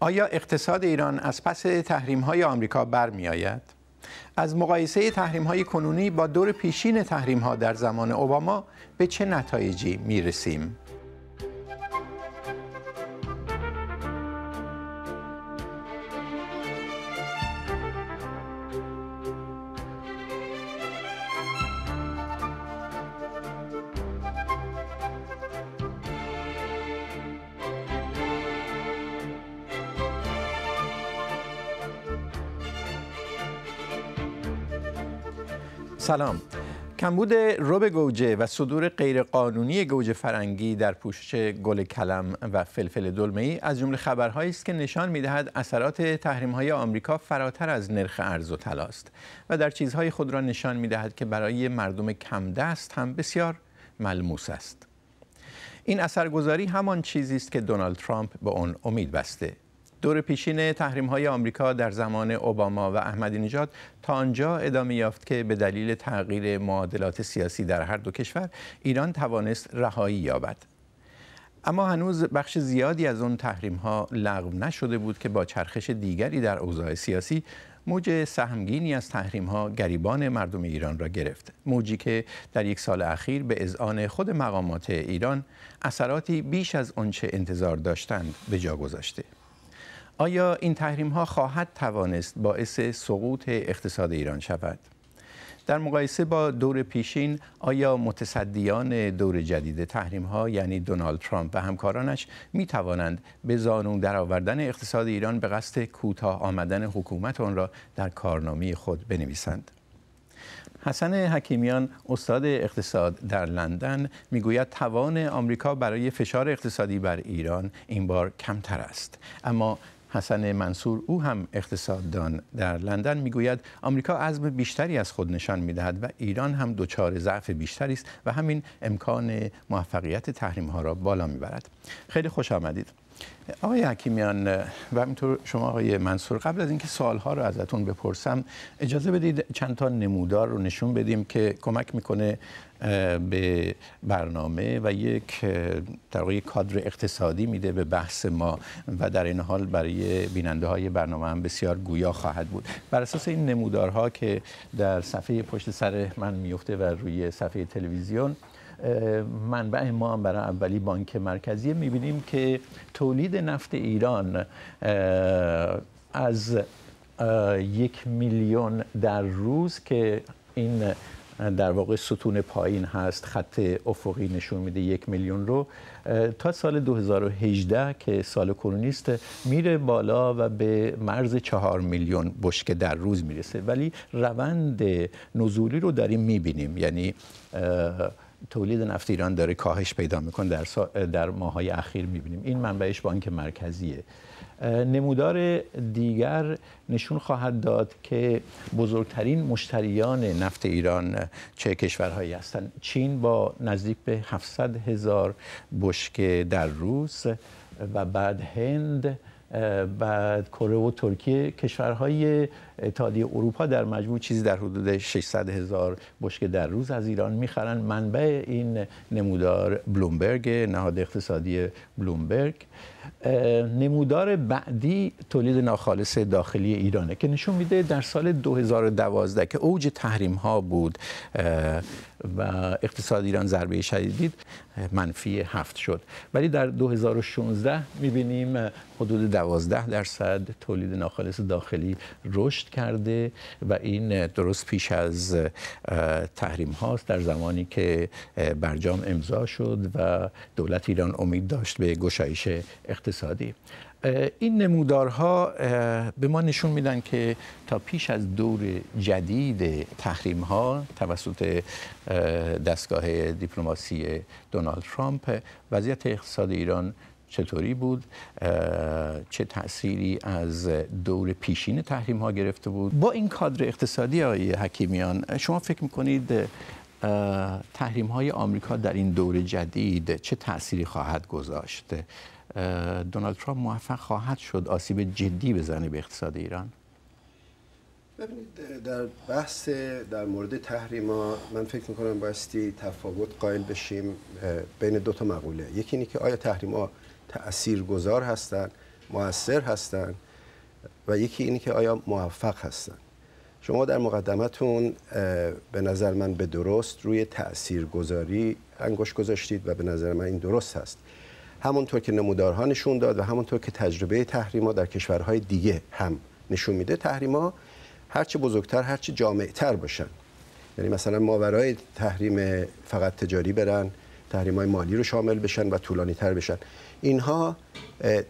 آیا اقتصاد ایران از پس تحریم های آمریکا برمیآید؟ از مقایسه تحریم های کنونی با دور پیشین تحریم ها در زمان اوباما به چه نتایجی می رسیم؟ سلام کمبود روب گوجه و صدور غیرقانونی گوجه فرنگی در پوشش گل کلم و فلفل دلمه ای از جمله خبرهایی است که نشان میدهد اثرات تحریم های آمریکا فراتر از نرخ ارز و طلا و در چیزهای خود را نشان میدهد که برای مردم کمدست هم بسیار ملموس است این اثرگذاری همان چیزی است که دونالد ترامپ به آن امید بسته دور پیشین تحریم های آمریکا در زمان اوباما و احمدی نژاد تا آنجا ادامه یافت که به دلیل تغییر معادلات سیاسی در هر دو کشور ایران توانست رهایی یابد اما هنوز بخش زیادی از اون تحریم ها لغو نشده بود که با چرخش دیگری در اوضاع سیاسی موج سهمگینی از تحریم ها گریبان مردم ایران را گرفت موجی که در یک سال اخیر به اذعان خود مقامات ایران اثراتی بیش از آنچه انتظار داشتند به جا گذاشته آیا این تحریم ها خواهد توانست باعث سقوط اقتصاد ایران شود؟ در مقایسه با دور پیشین آیا متصدیان دور جدید تحریم ها یعنی دونالد ترامپ و همکارانش می توانند به زانو درآوردن اقتصاد ایران به قصد کوتاه آمدن حکومت آن را در کارنامه خود بنویسند؟ حسن حکیمیان استاد اقتصاد در لندن میگوید توان آمریکا برای فشار اقتصادی بر ایران این بار کمتر است اما حسن منصور او هم اقتصاددان در لندن میگوید آمریکا عزم بیشتری از خود نشان میدهد و ایران هم دچار ضعف بیشتری است و همین امکان موفقیت تحریم ها را بالا میبرد خیلی خوش آمدید آقای حکیمیان و همینطور شما آقای منصور قبل از اینکه ها رو ازتون بپرسم اجازه بدید چند تا نمودار رو نشون بدیم که کمک میکنه به برنامه و یک در کادر اقتصادی میده به بحث ما و در این حال برای بیننده های برنامه هم بسیار گویا خواهد بود بر اساس این نمودارها که در صفحه پشت سر من میفته و روی صفحه تلویزیون منبع ما هم برای اولی بانک مرکزی می‌بینیم که تولید نفت ایران از یک میلیون در روز که این در واقع ستون پایین هست خط افقی نشون میده یک میلیون رو تا سال 2018 که سال کرونیست میره بالا و به مرز چهار میلیون بشکه در روز میرسه ولی روند نزولی رو داریم میبینیم یعنی تولید نفت ایران داره کاهش پیدا میکنه در, سا... در ماهای اخیر میبینیم این منبعش بانک مرکزیه نمودار دیگر نشون خواهد داد که بزرگترین مشتریان نفت ایران چه کشورهایی هستند چین با نزدیک به 700 هزار بشکه در روز و بعد هند بعد کره و ترکیه کشورهای اتحادیه اروپا در مجموع چیزی در حدود 600 هزار بشکه در روز از ایران میخرن منبع این نمودار بلومبرگ نهاد اقتصادی بلومبرگ نمودار بعدی تولید ناخالص داخلی ایرانه که نشون میده در سال 2012 که اوج تحریم ها بود و اقتصاد ایران ضربه شدید منفی هفت شد ولی در 2016 میبینیم حدود 12 درصد تولید ناخالص داخلی رشد رشد کرده و این درست پیش از تحریم هاست در زمانی که برجام امضا شد و دولت ایران امید داشت به گشایش اقتصادی این نمودارها به ما نشون میدن که تا پیش از دور جدید تحریم ها توسط دستگاه دیپلماسی دونالد ترامپ وضعیت اقتصاد ایران چطوری بود چه تأثیری از دور پیشین تحریم ها گرفته بود با این کادر اقتصادی های حکیمیان شما فکر میکنید تحریم های آمریکا در این دور جدید چه تأثیری خواهد گذاشت دونالد ترامپ موفق خواهد شد آسیب جدی بزنه به اقتصاد ایران ببینید در بحث در مورد تحریما من فکر میکنم بایستی تفاوت قائل بشیم بین دو تا مقوله یکی اینی که آیا تحریما گذار هستند موثر هستند و یکی اینی که آیا موفق هستند شما در مقدمتون به نظر من به درست روی تاثیرگذاری انگوش گذاشتید و به نظر من این درست هست همونطور که نمودارها نشون داد و همونطور که تجربه تحریما در کشورهای دیگه هم نشون میده تحریما هرچی بزرگتر هرچی جامعتر باشن یعنی مثلا ماورای تحریم فقط تجاری برن تحریم های مالی رو شامل بشن و طولانی تر بشن اینها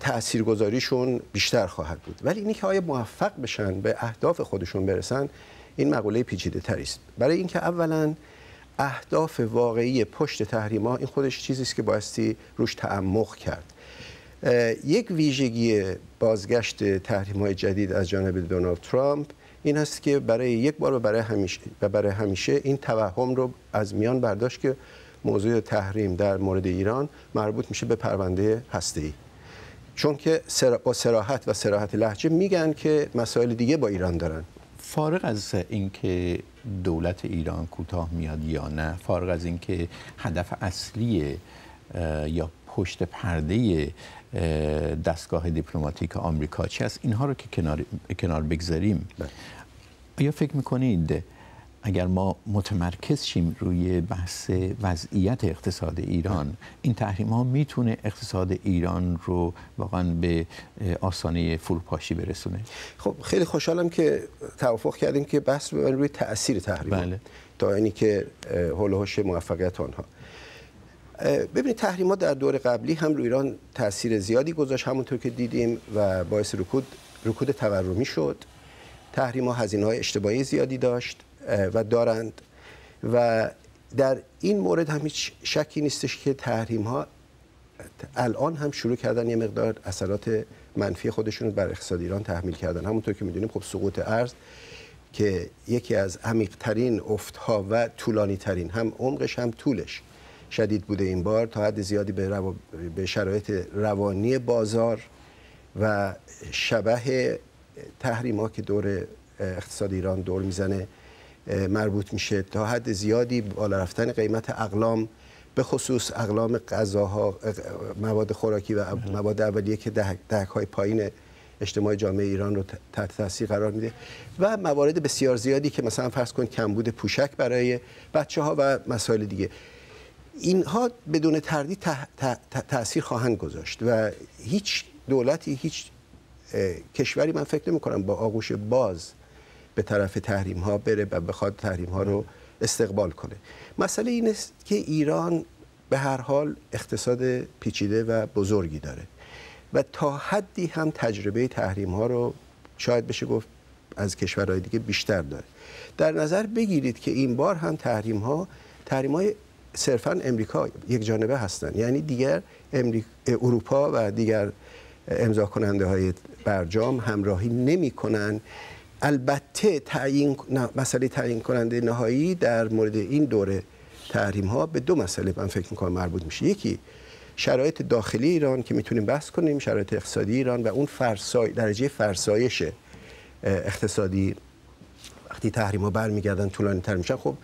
تاثیرگذاریشون بیشتر خواهد بود ولی اینی که آیا موفق بشن به اهداف خودشون برسن این مقوله پیچیده تری است برای اینکه اولا اهداف واقعی پشت تحریما این خودش چیزی است که بایستی روش تعمق کرد یک ویژگی بازگشت تحریم های جدید از جانب دونالد ترامپ این است که برای یک بار و برای همیشه, و برای همیشه این توهم رو از میان برداشت که موضوع تحریم در مورد ایران مربوط میشه به پرونده هسته‌ای چون که با سراحت و سراحت لحجه میگن که مسائل دیگه با ایران دارن فارغ از اینکه دولت ایران کوتاه میاد یا نه فارغ از اینکه هدف اصلی یا پشت پرده دستگاه دیپلماتیک آمریکا چی است اینها رو که کنار, کنار بگذاریم آیا بله. فکر میکنید اگر ما متمرکز شیم روی بحث وضعیت اقتصاد ایران بله. این تحریم ها میتونه اقتصاد ایران رو واقعا به آسانه فروپاشی برسونه خب خیلی خوشحالم که توافق کردیم که بحث ببریم روی تاثیر تحریم بله. تا اینی که هول موفقیت آنها ببینید ها در دور قبلی هم روی ایران تاثیر زیادی گذاشت همونطور که دیدیم و باعث رکود رکود تورمی شد تحریم ها هزینه های اشتباهی زیادی داشت و دارند و در این مورد هم هیچ شکی نیستش که تحریم ها الان هم شروع کردن یه مقدار اثرات منفی خودشون رو بر اقتصاد ایران تحمیل کردن همونطور که میدونیم خب سقوط ارز که یکی از عمیقترین افتها و طولانی ترین هم عمقش هم طولش شدید بوده این بار تا حد زیادی به, به شرایط روانی بازار و شبه تحریم که دور اقتصاد ایران دور میزنه مربوط میشه تا حد زیادی بالا رفتن قیمت اقلام به خصوص اقلام غذاها مواد خوراکی و مواد اولیه که دهک, های پایین اجتماع جامعه ایران رو تحت تاثیر قرار میده و موارد بسیار زیادی که مثلا فرض کن کمبود پوشک برای بچه ها و مسائل دیگه اینها بدون تردید تاثیر خواهند گذاشت و هیچ دولتی هیچ کشوری من فکر نمی کنم با آغوش باز به طرف تحریم ها بره و بخواد تحریم ها رو استقبال کنه مسئله این است که ایران به هر حال اقتصاد پیچیده و بزرگی داره و تا حدی هم تجربه تحریم ها رو شاید بشه گفت از کشورهای دیگه بیشتر داره در نظر بگیرید که این بار هم تحریم ها تحریم های صرفا امریکا یک جانبه هستند یعنی دیگر اروپا و دیگر امضا کننده های برجام همراهی نمی کنن البته تعیین مسئله تعیین کننده نهایی در مورد این دوره تحریم ها به دو مسئله من فکر میکنم مربوط میشه یکی شرایط داخلی ایران که میتونیم بحث کنیم شرایط اقتصادی ایران و اون فرسای درجه فرسایش اقتصادی وقتی تحریم ها برمیگردن طولانی تر میشن خب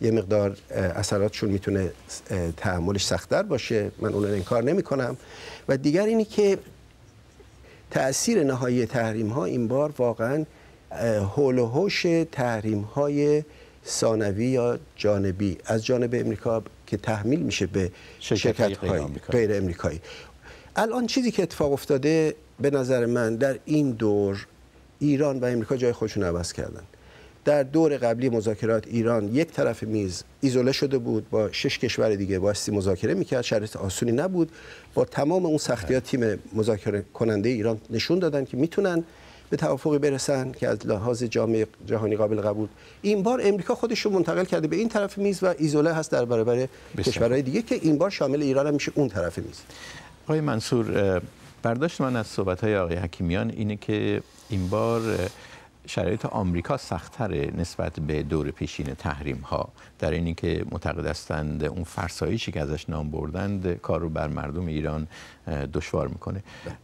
یه مقدار اثراتشون میتونه تحملش سختتر باشه من اون انکار نمی کنم و دیگر اینی که تاثیر نهایی تحریم ها این بار واقعا هول و هوش تحریم های ثانوی یا جانبی از جانب امریکا که تحمیل میشه به شرکت های غیر امریکایی الان چیزی که اتفاق افتاده به نظر من در این دور ایران و امریکا جای خودشون عوض کردن در دور قبلی مذاکرات ایران یک طرف میز ایزوله شده بود با شش کشور دیگه سی مذاکره میکرد شرط آسونی نبود با تمام اون ها بله. تیم مذاکره کننده ایران نشون دادن که میتونن به توافقی برسن که از لحاظ جامعه جهانی قابل قبول این بار امریکا خودش رو منتقل کرده به این طرف میز و ایزوله هست در برابر کشورهای دیگه که این بار شامل ایران هم میشه اون طرف میز آقای منصور برداشت من از صحبت های آقای حکیمیان اینه که این بار شرایط آمریکا سختتر نسبت به دور پیشین تحریم ها در اینی که معتقد هستند اون فرسایشی که ازش نام بردند کار رو بر مردم ایران دشوار میکنه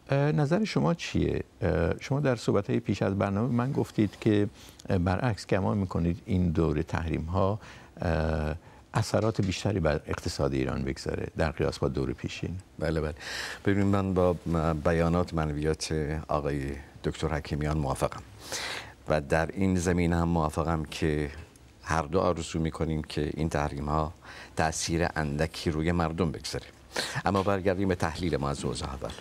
بله. نظر شما چیه شما در صحبت های پیش از برنامه من گفتید که برعکس گمان میکنید این دور تحریم ها اثرات بیشتری بر اقتصاد ایران بگذاره در قیاس با دور پیشین بله بله ببینید من با بیانات منویات آقای دکتر حکیمیان موافقم و در این زمینه هم موافقم که هر دو آرزو میکنیم که این تحریم ها تاثیر اندکی روی مردم بگذاره اما برگردیم به تحلیل ما از اوضاع اول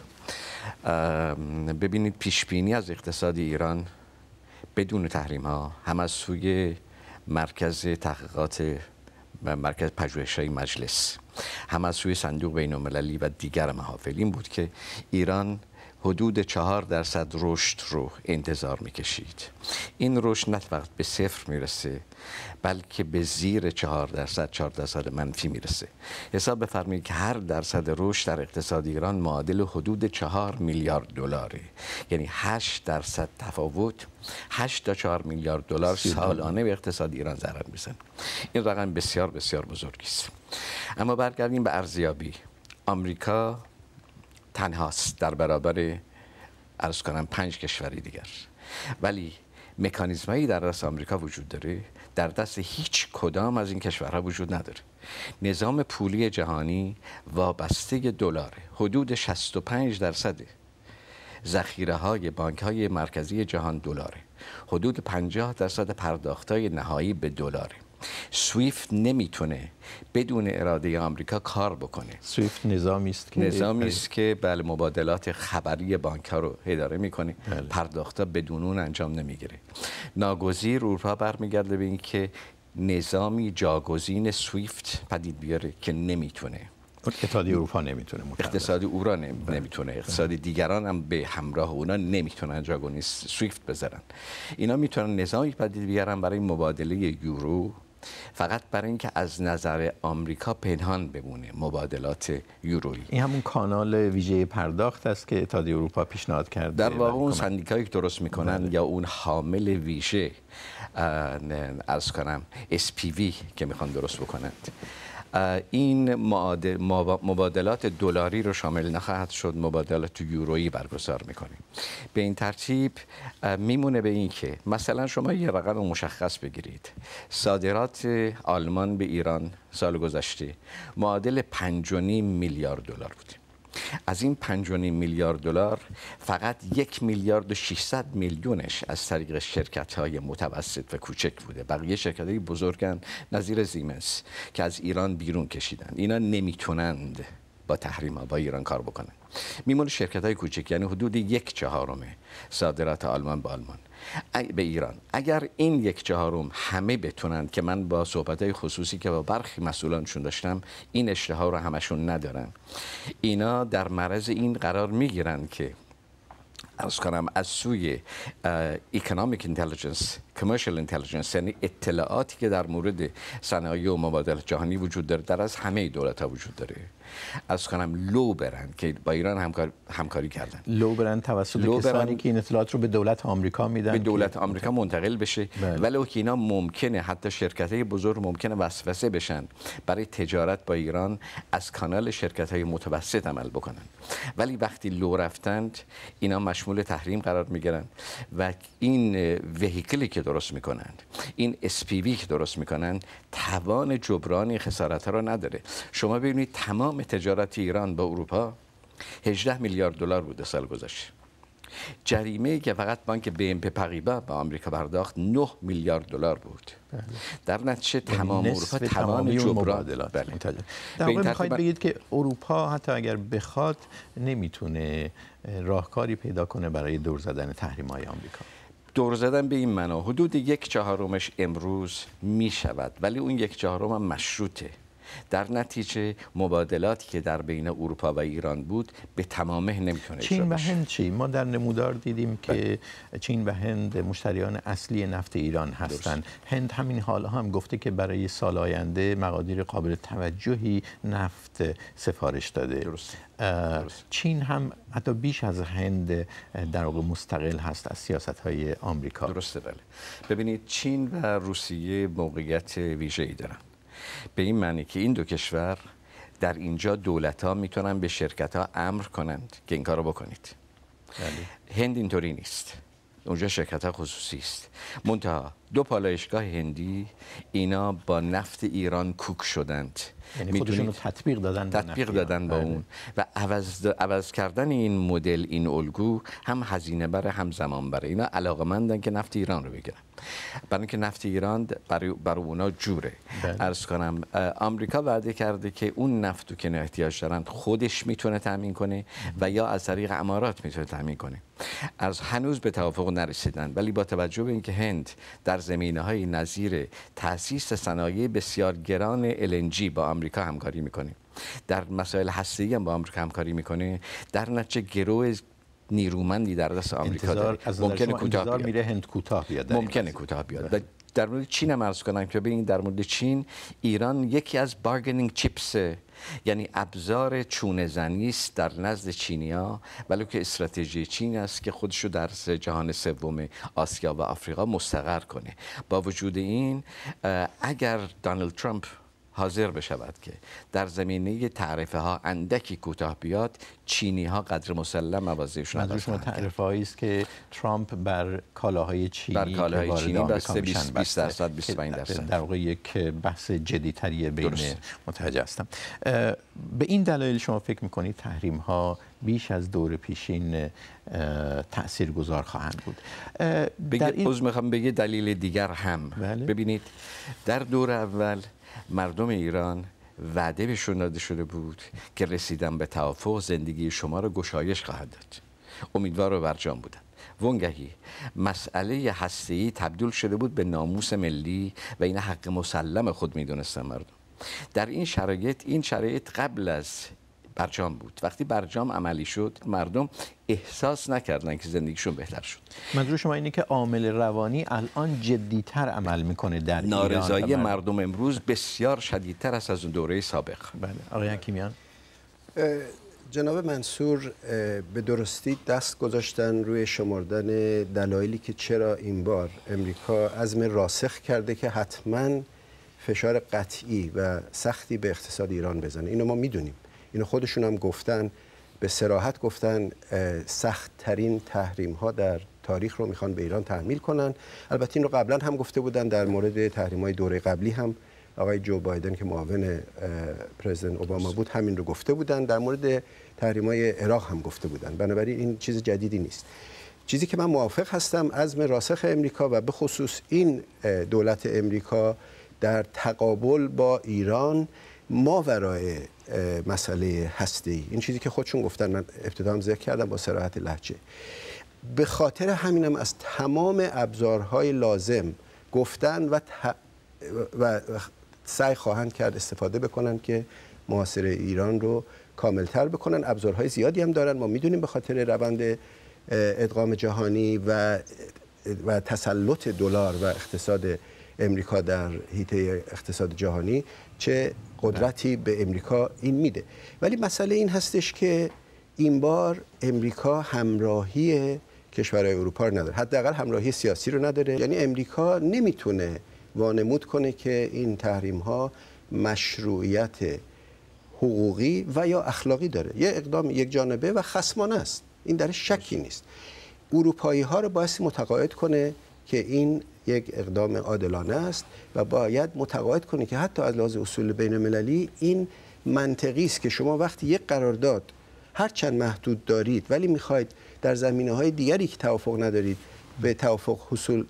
ببینید پیش بینی از اقتصاد ایران بدون تحریم ها هم از سوی مرکز تحقیقات مرکز پژوهش مجلس هم از سوی صندوق بین المللی و دیگر محافل بود که ایران حدود چهار درصد رشد رو انتظار میکشید این رشد نه فقط به صفر میرسه بلکه به زیر چهار درصد چهار درصد منفی میرسه حساب بفرمایید که هر درصد رشد در اقتصاد ایران معادل حدود چهار میلیارد دلاره یعنی هشت درصد تفاوت هشت تا چهار میلیارد دلار سالانه به اقتصاد ایران ضرر میزن این رقم بسیار بسیار بزرگی است اما برگردیم به ارزیابی آمریکا تنهاست در برابر ارز کنم پنج کشوری دیگر ولی مکانیزمایی در دست آمریکا وجود داره در دست هیچ کدام از این کشورها وجود نداره نظام پولی جهانی وابسته دلاره حدود 65 درصد ذخیره های بانک های مرکزی جهان دلاره حدود 50 درصد پرداخت های نهایی به دلاره سویفت نمیتونه بدون اراده آمریکا کار بکنه سویفت نظامی است که نظامی است که بله مبادلات خبری بانک ها رو اداره میکنه بله. پرداختا بدون اون انجام نمیگیره ناگزیر اروپا برمیگرده به اینکه نظامی جاگزین سویفت پدید بیاره که نمیتونه اقتصادی اروپا نمیتونه اقتصادی اورا نمیتونه بله. بله. اقتصادی دیگران هم به همراه اونا نمیتونن جاگونی سویفت بذارن اینا میتونن نظامی پدید بیارن برای مبادله یورو فقط برای اینکه از نظر آمریکا پنهان بمونه مبادلات یورویی این همون کانال ویژه پرداخت است که اتحادیه اروپا پیشنهاد کرده در واقع اون سندیکایی که درست میکنن بله. یا اون حامل ویژه ارز کنم SPV که میخوان درست بکنند این مبادلات دلاری رو شامل نخواهد شد مبادلات یورویی برگزار میکنیم به این ترتیب میمونه به این که مثلا شما یه رقم مشخص بگیرید صادرات آلمان به ایران سال گذشته معادل 5.5 میلیارد دلار بود از این پنجونی میلیارد دلار فقط یک میلیارد و 600 میلیونش از طریق شرکت های متوسط و کوچک بوده بقیه شرکت های بزرگن نظیر زیمنس که از ایران بیرون کشیدن اینا نمیتونند با تحریم ها با ایران کار بکنن میمون شرکت های کوچک یعنی حدود یک چهارم صادرات آلمان به آلمان به ایران اگر این یک چهارم همه بتونن که من با صحبت های خصوصی که با برخی مسئولانشون داشتم این اشتها رو همشون ندارن اینا در مرز این قرار میگیرن که ارز کنم از سوی اکنامیک اینتلیجنس کمرشل اینتلیجنس یعنی اطلاعاتی که در مورد صنایع و مبادلات جهانی وجود داره در از همه دولت ها وجود داره از کنم لو برند که با ایران همکار... همکاری کردن لو برند توسط کسانی که این اطلاعات رو به دولت آمریکا میدن به دولت آمریکا منتقل بشه ولی بله. ولو که اینا ممکنه حتی شرکت های بزرگ ممکنه وسوسه بشن برای تجارت با ایران از کانال شرکت های متوسط عمل بکنن ولی وقتی لو رفتند اینا مشمول تحریم قرار میگیرن و این وهیکلی که درست میکنن این اسپیوی که درست میکنن توان جبران خسارت ها رو نداره شما ببینید تمام تجارت ایران با اروپا 18 میلیارد دلار بوده سال گذشته جریمه که فقط بانک BNP پقیبا به آمریکا پرداخت 9 میلیارد دلار بود بله. در نتیجه یعنی تمام اروپا تمام جبران بله. در واقع بگید که اروپا حتی اگر بخواد نمیتونه راهکاری پیدا کنه برای دور زدن تحریم های آمریکا دور زدن به این معنا حدود یک چهارمش امروز میشود ولی اون یک چهارم هم مشروطه در نتیجه مبادلاتی که در بین اروپا و ایران بود به تمامه نمیتونه چین و هند چی ما در نمودار دیدیم که بله. چین و هند مشتریان اصلی نفت ایران هستند هند همین حالا هم گفته که برای سال آینده مقادیر قابل توجهی نفت سفارش داده درست. چین هم حتی بیش از هند در واقع مستقل هست از سیاست های آمریکا درسته بله ببینید چین و روسیه موقعیت ای دارن به این معنی که این دو کشور در اینجا دولت ها میتونن به شرکت ها امر کنند که این کارو بکنید بله. هند اینطوری نیست اونجا شرکت ها خصوصی است منتها دو پالایشگاه هندی اینا با نفت ایران کوک شدند یعنی خودشون رو تطبیق دادن تطبیق دادن با بله. اون و عوض, کردن این مدل این الگو هم هزینه بر هم زمان بره اینا علاقه مندن که نفت ایران رو بگیرن برای اینکه نفت ایران برای برای اونا جوره بله. عرض کنم آمریکا وعده کرده که اون نفتو که احتیاج دارن خودش میتونه تامین کنه و یا از طریق امارات میتونه تامین کنه از هنوز به توافق نرسیدن ولی با توجه به اینکه هند در زمینه های نظیر تاسیس صنایع بسیار گران LNG با آمریکا همکاری میکنه در مسائل هسته‌ای هم با آمریکا همکاری میکنه در نتیجه گروه نیرومندی در دست آمریکا داره ممکنه کوتاه میره هند کوتاه بیاد ممکنه کوتاه بیاد در مورد چین هم عرض کنم که ببینید در مورد چین ایران یکی از بارگنینگ چیپس یعنی ابزار چونه زنی است در نزد چینیا که استراتژی چین است که خودشو در جهان سوم آسیا و آفریقا مستقر کنه با وجود این اگر دانالد ترامپ حاضر بشود که در زمینه تعرفه ها اندکی کوتاه بیاد چینی ها قدر مسلم موازیشون ادا شما تعرفه هایی است که ترامپ بر کالاهای چینی بر کالاهای چینی بسته 20 درصد 25 درصد در واقع یک بحث جدی تری بین متوجه هستم به این دلایل شما فکر میکنید تحریم ها بیش از دور پیشین تأثیر گذار خواهند بود بگید این... میخوام بگید دلیل دیگر هم بله؟ ببینید در دور اول مردم ایران وعده بهشون داده شده بود که رسیدن به توافق زندگی شما را گشایش خواهد داد امیدوار و برجام بودن وانگهی مسئله هستی تبدیل شده بود به ناموس ملی و این حق مسلم خود میدونستن مردم در این شرایط این شرایط قبل از برجام بود وقتی برجام عملی شد مردم احساس نکردن که زندگیشون بهتر شد منظور شما اینه که عامل روانی الان جدیتر عمل میکنه در نارضایی مردم. امروز بسیار شدیدتر است از اون دوره سابق بله آقای کیمیان جناب منصور به درستی دست گذاشتن روی شمردن دلایلی که چرا این بار امریکا عزم راسخ کرده که حتما فشار قطعی و سختی به اقتصاد ایران بزنه اینو ما میدونیم اینو خودشون هم گفتن به سراحت گفتن سخت ترین تحریم ها در تاریخ رو میخوان به ایران تحمیل کنن البته این رو قبلا هم گفته بودن در مورد تحریم های دوره قبلی هم آقای جو بایدن که معاون پرزیدنت اوباما بود همین رو گفته بودن در مورد تحریم های عراق هم گفته بودن بنابراین این چیز جدیدی نیست چیزی که من موافق هستم عزم راسخ امریکا و به خصوص این دولت امریکا در تقابل با ایران ما ورای مسئله هستی این چیزی که خودشون گفتن من ابتدا هم کردم با سراحت لحجه به خاطر همینم از تمام ابزارهای لازم گفتن و, و سعی خواهند کرد استفاده بکنن که محاصره ایران رو کاملتر بکنن ابزارهای زیادی هم دارن ما میدونیم به خاطر روند ادغام جهانی و و تسلط دلار و اقتصاد امریکا در حیطه اقتصاد جهانی چه قدرتی به امریکا این میده ولی مسئله این هستش که این بار امریکا همراهی کشورهای اروپا رو نداره حداقل همراهی سیاسی رو نداره یعنی امریکا نمیتونه وانمود کنه که این تحریم ها مشروعیت حقوقی و یا اخلاقی داره یه اقدام یک جانبه و خصمانه است این در شکی نیست اروپایی ها رو باعث متقاعد کنه که این یک اقدام عادلانه است و باید متقاعد کنه که حتی از لحاظ اصول بین المللی این منطقی است که شما وقتی یک قرارداد هرچند محدود دارید ولی میخواید در زمینه های دیگری که توافق ندارید به توافق حصول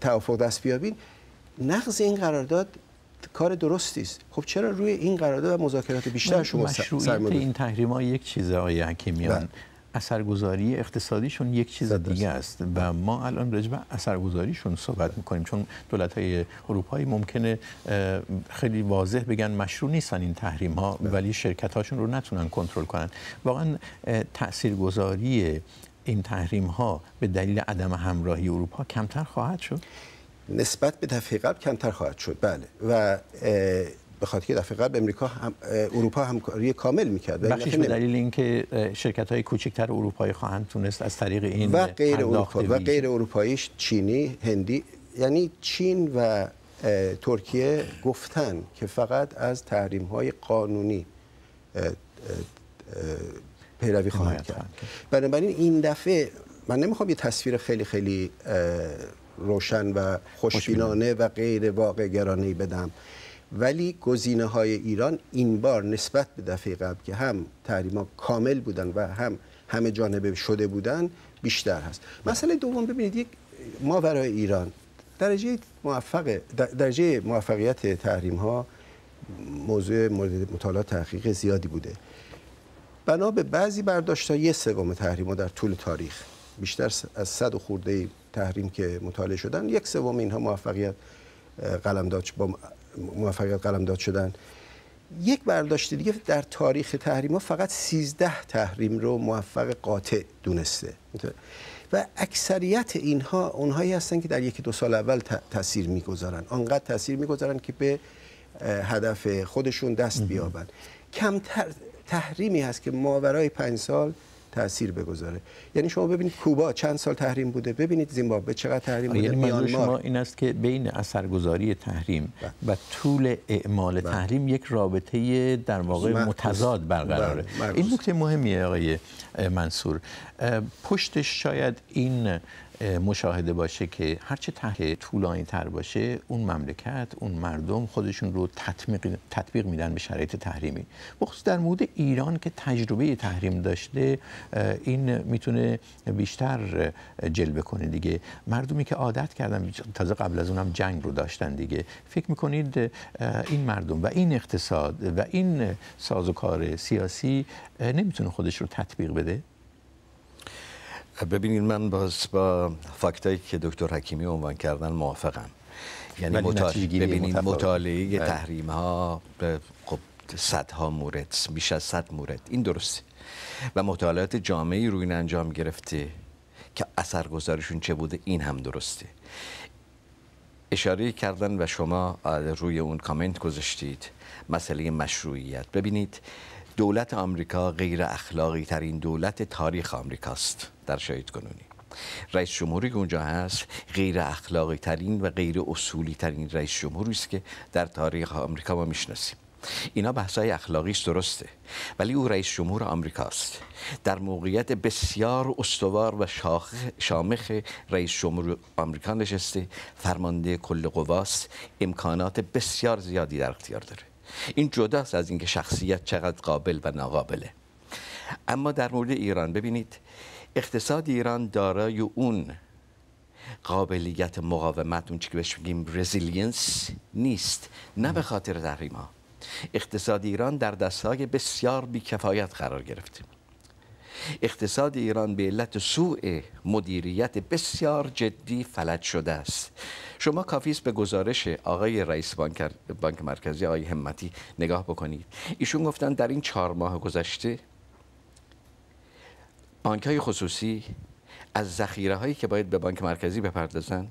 توافق دست بیابید نقض این قرارداد کار درستی است خب چرا روی این قرارداد و مذاکرات بیشتر شما سرمایه این تحریم ها یک چیزه آقای حکیمیان بله. اثرگذاری اقتصادیشون یک چیز دیگه است و ما الان راجع به اثرگذاریشون صحبت میکنیم چون دولت های اروپایی ممکنه خیلی واضح بگن مشروع نیستن این تحریم ها بله. ولی شرکت هاشون رو نتونن کنترل کنن واقعا تاثیرگذاری این تحریم ها به دلیل عدم همراهی اروپا کمتر خواهد شد نسبت به دفعه قبل کمتر خواهد شد بله و به خاطر که دفعه قبل امریکا هم اروپا همکاری کامل میکرد بخشش به دلیل اینکه شرکت های کوچکتر اروپایی خواهند تونست از طریق این و غیر اروپا و غیر اروپاییش چینی هندی یعنی چین و ترکیه گفتن که فقط از تحریم های قانونی پیروی خواهند کرد بنابراین این دفعه من نمیخوام یه تصویر خیلی خیلی روشن و خوشبینانه و غیر واقع گرانهی بدم ولی گزینه های ایران این بار نسبت به دفعه قبل که هم ها کامل بودن و هم همه جانبه شده بودن بیشتر هست مسئله دوم ببینید یک ما برای ایران درجه موفق درجه موفقیت تحریم ها موضوع مورد مطالعه تحقیق زیادی بوده بنا به بعضی برداشت ها یک سوم تحریم ها در طول تاریخ بیشتر از صد و خورده تحریم که مطالعه شدن یک سوم اینها موفقیت قلمداد با موفقیت داد شدن یک برداشت دیگه در تاریخ تحریم ها فقط 13 تحریم رو موفق قاطع دونسته و اکثریت اینها اونهایی هستن که در یکی دو سال اول تاثیر میگذارن آنقدر تاثیر میگذارن که به هدف خودشون دست بیابن کمتر تحریمی هست که ماورای پنج سال تاثیر بگذاره یعنی شما ببینید کوبا چند سال تحریم بوده ببینید زیمبابوه چقدر تحریم یعنی بوده یعنی شما این است که بین اثرگذاری تحریم بله. و طول اعمال بله. تحریم یک رابطه در واقع متضاد برقراره بله، این نکته مهمیه آقای منصور پشتش شاید این مشاهده باشه که هرچه ته طولانی تر باشه اون مملکت اون مردم خودشون رو تطبیق, میدن به شرایط تحریمی بخصوص در مورد ایران که تجربه تحریم داشته این میتونه بیشتر جلب کنه دیگه مردمی که عادت کردن تازه قبل از اونم جنگ رو داشتن دیگه فکر میکنید این مردم و این اقتصاد و این سازوکار سیاسی نمیتونه خودش رو تطبیق بده ببینید من باز با فاکتایی که دکتر حکیمی عنوان کردن موافقم یعنی مطالعه ببینید مطالعه بله. تحریم ها خب صدها مورد بیش از صد مورد این درسته و مطالعات جامعی روی این انجام گرفته که اثرگذاریشون چه بوده این هم درسته اشاره کردن و شما روی اون کامنت گذاشتید مسئله مشروعیت ببینید دولت آمریکا غیر اخلاقی ترین دولت تاریخ آمریکاست. در شاید کنونی رئیس جمهوری که اونجا هست غیر اخلاقی ترین و غیر اصولی ترین رئیس جمهوری است که در تاریخ آمریکا ما میشناسیم اینا بحثای اخلاقی است درسته ولی او رئیس جمهور آمریکاست در موقعیت بسیار استوار و شامخ رئیس جمهور آمریکا نشسته فرمانده کل قواست امکانات بسیار زیادی در اختیار داره این جداست از اینکه شخصیت چقدر قابل و ناقابله اما در مورد ایران ببینید اقتصاد ایران دارای اون قابلیت مقاومت اون که بهش میگیم رزیلینس نیست نه به خاطر تحریما اقتصاد ایران در دستهای بسیار بیکفایت قرار گرفته اقتصاد ایران به علت سوء مدیریت بسیار جدی فلج شده است شما کافی است به گزارش آقای رئیس بانک, بانک مرکزی آقای همتی نگاه بکنید ایشون گفتن در این چهار ماه گذشته بانک های خصوصی از ذخیره هایی که باید به بانک مرکزی بپردازن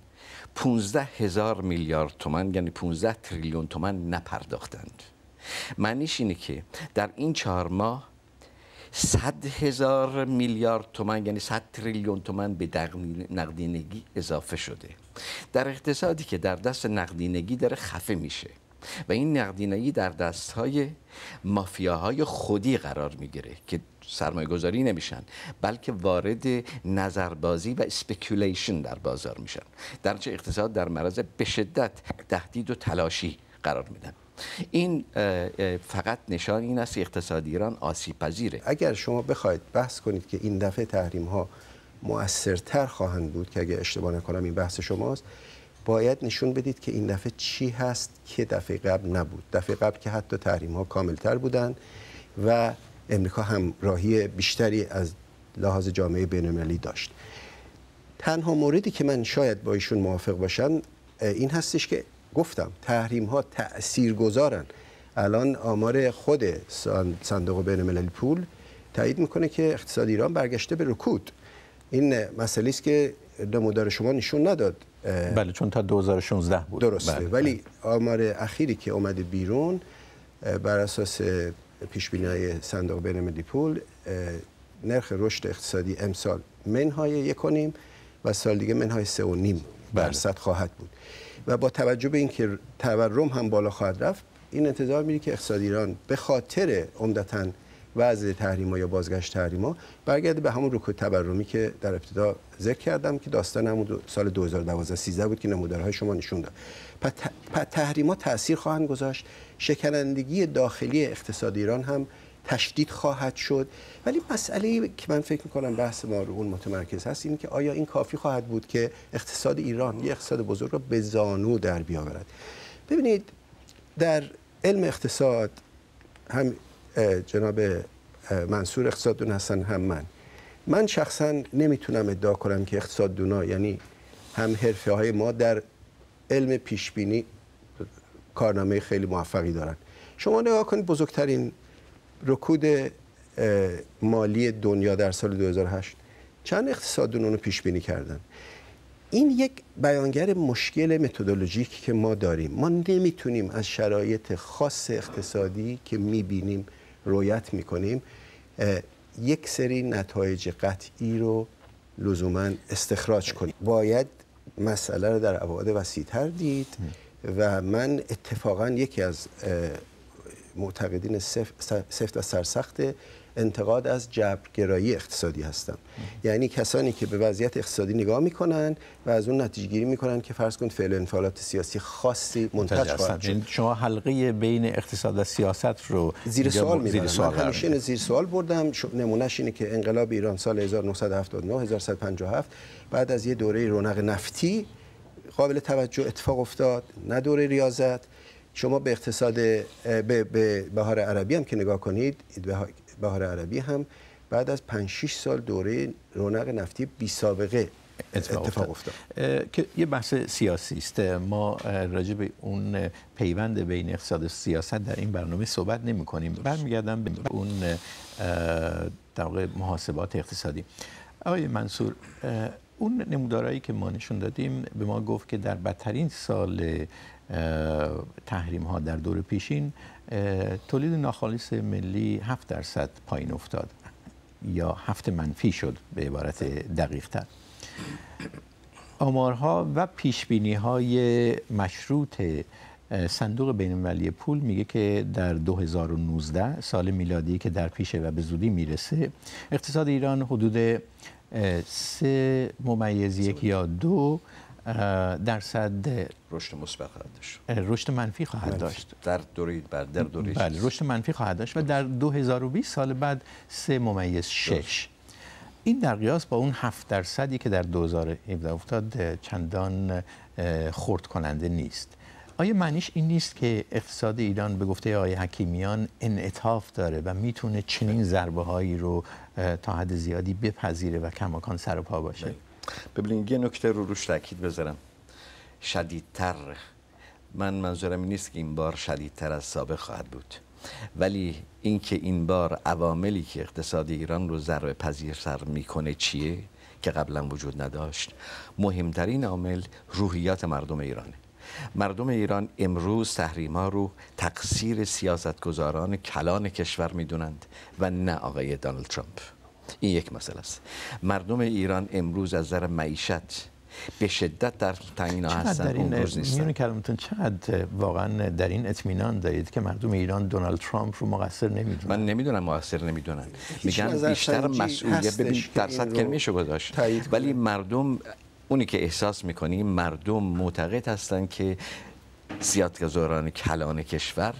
15 هزار میلیارد تومن یعنی 15 تریلیون تومن نپرداختند معنیش اینه که در این چهار ماه 100 هزار میلیارد تومن یعنی 100 تریلیون تومن به نقدینگی اضافه شده در اقتصادی که در دست نقدینگی داره خفه میشه و این نقدینگی در دستهای مافیاهای خودی قرار میگیره که سرمایه گذاری نمیشن بلکه وارد نظربازی و اسپیکولیشن در بازار میشن در چه اقتصاد در معرض به شدت تهدید و تلاشی قرار میدن این فقط نشان این است اقتصاد ایران آسیب پذیره اگر شما بخواید بحث کنید که این دفعه تحریم ها مؤثرتر خواهند بود که اگر اشتباه نکنم این بحث شماست باید نشون بدید که این دفعه چی هست که دفعه قبل نبود دفعه قبل که حتی تحریم ها کاملتر بودن و امریکا راهی بیشتری از لحاظ جامعه المللی داشت تنها موردی که من شاید با ایشون موافق باشم این هستش که گفتم تحریم ها تأثیر گذارن الان آمار خود صندوق بین پول تایید میکنه که اقتصاد ایران برگشته به رکود این مسئله است که نمودار شما نشون نداد بله چون تا 2016 بود درسته بله. ولی آمار اخیری که اومده بیرون بر اساس پیش بینی صندوق بینالمللی پول نرخ رشد اقتصادی امسال منهای یکنیم و سال دیگه منهای سه و نیم درصد بله. خواهد بود و با توجه به اینکه تورم هم بالا خواهد رفت این انتظار میره که اقتصاد ایران به خاطر عمدتا وضع تحریما یا بازگشت ها برگرده به همون رکود تورمی که در ابتدا ذکر کردم که داستان همون سال 2012 13 بود که نمودارهای شما نشون داد تحریمات تاثیر خواهند گذاشت شکنندگی داخلی اقتصاد ایران هم تشدید خواهد شد ولی مسئله که من فکر میکنم بحث ما رو اون متمرکز هست این که آیا این کافی خواهد بود که اقتصاد ایران یه اقتصاد بزرگ را به زانو در بیاورد ببینید در علم اقتصاد هم جناب منصور اقتصاددون هستن هم من من شخصا نمیتونم ادعا کنم که اقتصاددونا یعنی هم حرفه های ما در علم پیش بینی کارنامه خیلی موفقی دارن شما نگاه کنید بزرگترین رکود مالی دنیا در سال 2008 چند اقتصاددون رو پیش بینی کردن این یک بیانگر مشکل متدولوژیکی که ما داریم ما نمیتونیم از شرایط خاص اقتصادی که میبینیم رویت میکنیم یک سری نتایج قطعی رو لزوما استخراج کنیم باید مسئله رو در ابعاد وسیعتر دید و من اتفاقا یکی از معتقدین سفت و سرسخت انتقاد از جبرگرایی اقتصادی هستم یعنی کسانی که به وضعیت اقتصادی نگاه میکنن و از اون نتیجه گیری میکنن که فرض کنید فعل انفعالات سیاسی خاصی منتج خواهد شد یعنی شما حلقه بین اقتصاد و سیاست رو زیر سوال میبرم من همیشه زیر سوال بردم نمونهش اینه که انقلاب ایران سال 1979 1157 بعد از یه دوره رونق نفتی قابل توجه اتفاق افتاد نه دوره ریاضت شما به اقتصاد به بهار عربی هم که نگاه کنید بهار عربی هم بعد از 5 6 سال دوره رونق نفتی بی سابقه اتفاق, افتاد که یه بحث سیاسی است ما راجع به اون پیوند بین اقتصاد و سیاست در این برنامه صحبت نمی کنیم برمیگردم به اون در محاسبات اقتصادی آقای منصور اون نمودارایی که ما نشون دادیم به ما گفت که در بدترین سال تحریم ها در دور پیشین تولید ناخالص ملی 7 درصد پایین افتاد یا هفت منفی شد به عبارت دقیق تر آمارها و بینی های مشروط صندوق بین پول میگه که در 2019 سال میلادی که در پیشه و به زودی میرسه اقتصاد ایران حدود سه ممیز یک یا دو درصد رشد مثبت رشد منفی خواهد داشت در دوره بله، بر در بله رشد منفی خواهد داشت و در 2020 سال بعد سه ممیز 6 این در قیاس با اون 7 درصدی که در 2017 افتاد چندان خرد کننده نیست آیا معنیش این نیست که اقتصاد ایران به گفته آقای حکیمیان انعطاف داره و میتونه چنین ضربه هایی رو تا حد زیادی بپذیره و کماکان سر و پا باشه؟ بله. ببینید یه نکته رو روش تاکید بذارم شدیدتر من منظورم نیست که این بار شدیدتر از سابق خواهد بود ولی اینکه این بار عواملی که اقتصاد ایران رو ضربه پذیر سر میکنه چیه که قبلا وجود نداشت مهمترین عامل روحیات مردم ایرانه مردم ایران امروز تحریما رو تقصیر سیاستگزاران کلان کشور میدونند و نه آقای دانالد ترامپ این یک مسئله است مردم ایران امروز از نظر معیشت به شدت در تنگنا هستن در این اون روز نیستن میون کلمتون چقدر واقعا در این اطمینان دارید که مردم ایران دونالد ترامپ رو مقصر نمیدونن من نمیدونم مقصر نمیدونن میگن بیشتر مسئولیت در درصد کلمه شو گذاشت ولی مردم اونی که احساس میکنی مردم معتقد هستن که سیادگزاران کلان کشور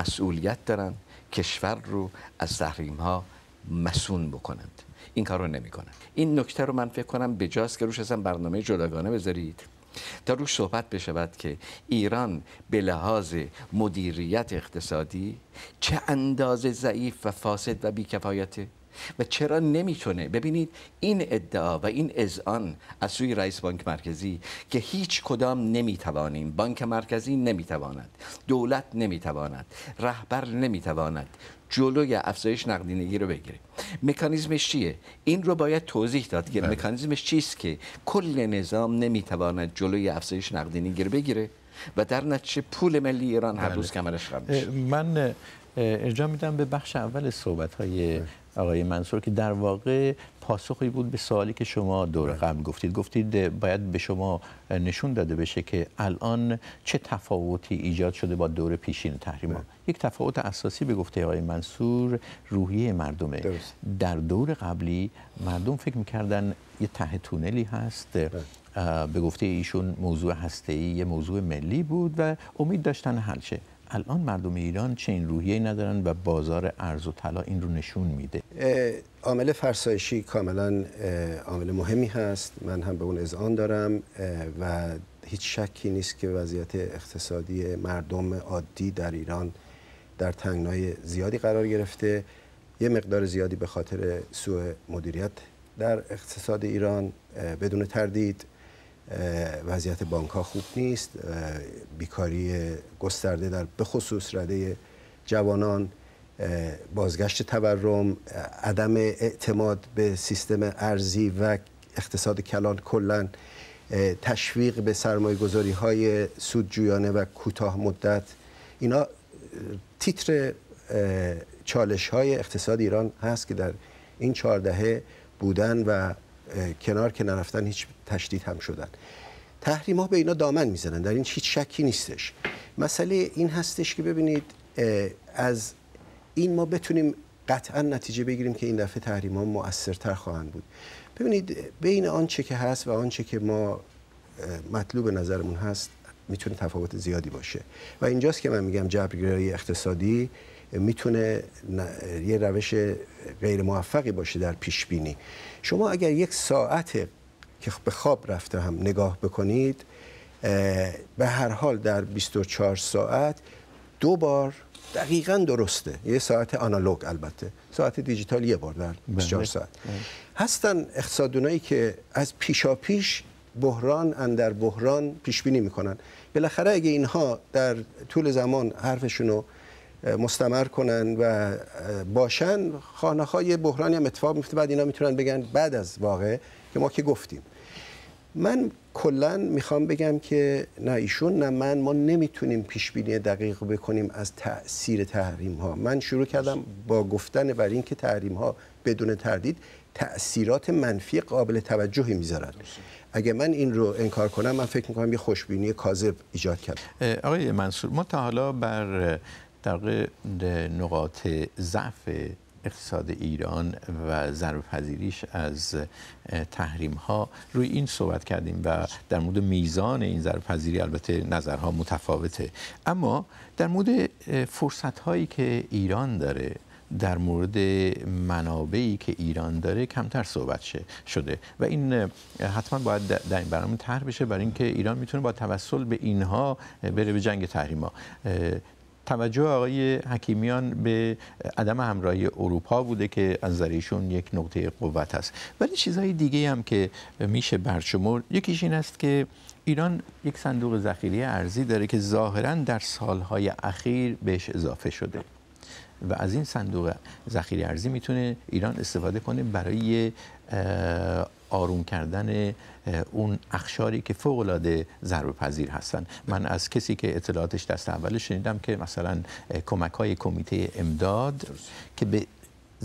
مسئولیت دارن کشور رو از تحریم ها مسون بکنند این کار رو کنند این نکته رو من فکر کنم بجاست که روش اصلا برنامه جداگانه بذارید تا روش صحبت بشود که ایران به لحاظ مدیریت اقتصادی چه اندازه ضعیف و فاسد و بیکفایته و چرا نمیتونه ببینید این ادعا و این اذعان از سوی رئیس بانک مرکزی که هیچ کدام نمیتوانیم بانک مرکزی نمیتواند دولت نمیتواند رهبر نمیتواند جلوی افزایش نقدینگی رو بگیره مکانیزمش چیه این رو باید توضیح داد که بله. مکانیزمش چیست که کل نظام نمیتواند جلوی افزایش نقدینگی رو بگیره و در نتیجه پول ملی ایران هر بله. روز کمرش خم من ارجاع میدم به بخش اول صحبت های بله. آقای منصور که در واقع پاسخی بود به سوالی که شما دور قبل گفتید گفتید باید به شما نشون داده بشه که الان چه تفاوتی ایجاد شده با دور پیشین تحریما بله. یک تفاوت اساسی به گفته آقای منصور روحیه مردمه در دور قبلی مردم فکر میکردن یه ته تونلی هست بله. به گفته ایشون موضوع هسته‌ای یه موضوع ملی بود و امید داشتن حل الان مردم ایران این روحیه ندارن و بازار ارز و طلا این رو نشون میده عامل فرسایشی کاملا عامل مهمی هست من هم به اون اذعان دارم و هیچ شکی نیست که وضعیت اقتصادی مردم عادی در ایران در تنگنای زیادی قرار گرفته یه مقدار زیادی به خاطر سوء مدیریت در اقتصاد ایران بدون تردید وضعیت بانک ها خوب نیست بیکاری گسترده در بخصوص رده جوانان بازگشت تورم عدم اعتماد به سیستم ارزی و اقتصاد کلان کلا تشویق به سرمایه گذاری های سودجویانه و کوتاه مدت اینا تیتر چالش های اقتصاد ایران هست که در این چهار دهه بودن و کنار که نرفتن هیچ تشدید هم شدن تحریم ها به اینا دامن میزنن در این هیچ شکی نیستش مسئله این هستش که ببینید از این ما بتونیم قطعا نتیجه بگیریم که این دفعه تحریم ها مؤثرتر خواهند بود ببینید بین آنچه که هست و آنچه که ما مطلوب نظرمون هست میتونه تفاوت زیادی باشه و اینجاست که من میگم جبرگرایی اقتصادی میتونه یه روش غیر موفقی باشه در پیش بینی شما اگر یک ساعت که به خواب رفته هم نگاه بکنید به هر حال در 24 ساعت دو بار دقیقا درسته یه ساعت آنالوگ البته ساعت دیجیتال یه بار در 24 بله. ساعت بله. هستن اقتصادونایی که از پیشا پیش بحران اندر بحران پیش بینی میکنن بالاخره اگه اینها در طول زمان حرفشون رو مستمر کنن و باشن خانه های بحرانی هم اتفاق میفته بعد اینا میتونن بگن بعد از واقع که ما که گفتیم من کلا میخوام بگم که نه ایشون نه من ما نمیتونیم پیش بینی دقیق بکنیم از تاثیر تحریم ها من شروع کردم با گفتن بر اینکه تحریم ها بدون تردید تاثیرات منفی قابل توجهی میذارن اگه من این رو انکار کنم من فکر میکنم یه خوشبینی کاذب ایجاد کردم آقای منصور ما تا حالا بر در نقاط ضعف اقتصاد ایران و ضرب پذیریش از تحریم ها روی این صحبت کردیم و در مورد میزان این ضرب پذیری البته نظرها متفاوته اما در مورد فرصت هایی که ایران داره در مورد منابعی که ایران داره کمتر صحبت شده و این حتما باید در این برنامه طرح بشه برای اینکه ایران میتونه با توسل به اینها بره به جنگ تحریما توجه آقای حکیمیان به عدم همراهی اروپا بوده که از نظرشون یک نقطه قوت است ولی چیزهای دیگه هم که میشه برشمرد یکیش این است که ایران یک صندوق ذخیره ارزی داره که ظاهرا در سالهای اخیر بهش اضافه شده و از این صندوق ذخیره ارزی میتونه ایران استفاده کنه برای آروم کردن اون اخشاری که فوق العاده ضرب پذیر هستن من از کسی که اطلاعاتش دست اول شنیدم که مثلا کمک های کمیته امداد که به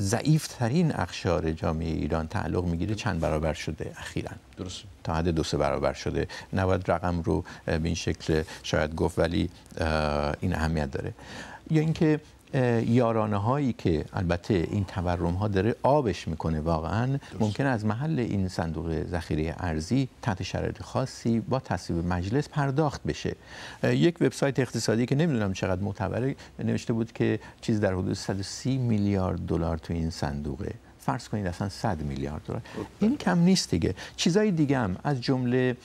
ضعیف ترین اخشار جامعه ایران تعلق میگیره چند برابر شده اخیرا درست تا حد دو سه برابر شده نباید رقم رو به این شکل شاید گفت ولی این اهمیت داره یا اینکه یارانه هایی که البته این تورم ها داره آبش میکنه واقعا ممکن از محل این صندوق ذخیره ارزی تحت شرایط خاصی با تصویب مجلس پرداخت بشه یک وبسایت اقتصادی که نمیدونم چقدر معتبره نوشته بود که چیز در حدود 130 میلیارد دلار تو این صندوقه فرض کنید اصلا 100 میلیارد دلار این کم نیست دیگه چیزای دیگه هم از جمله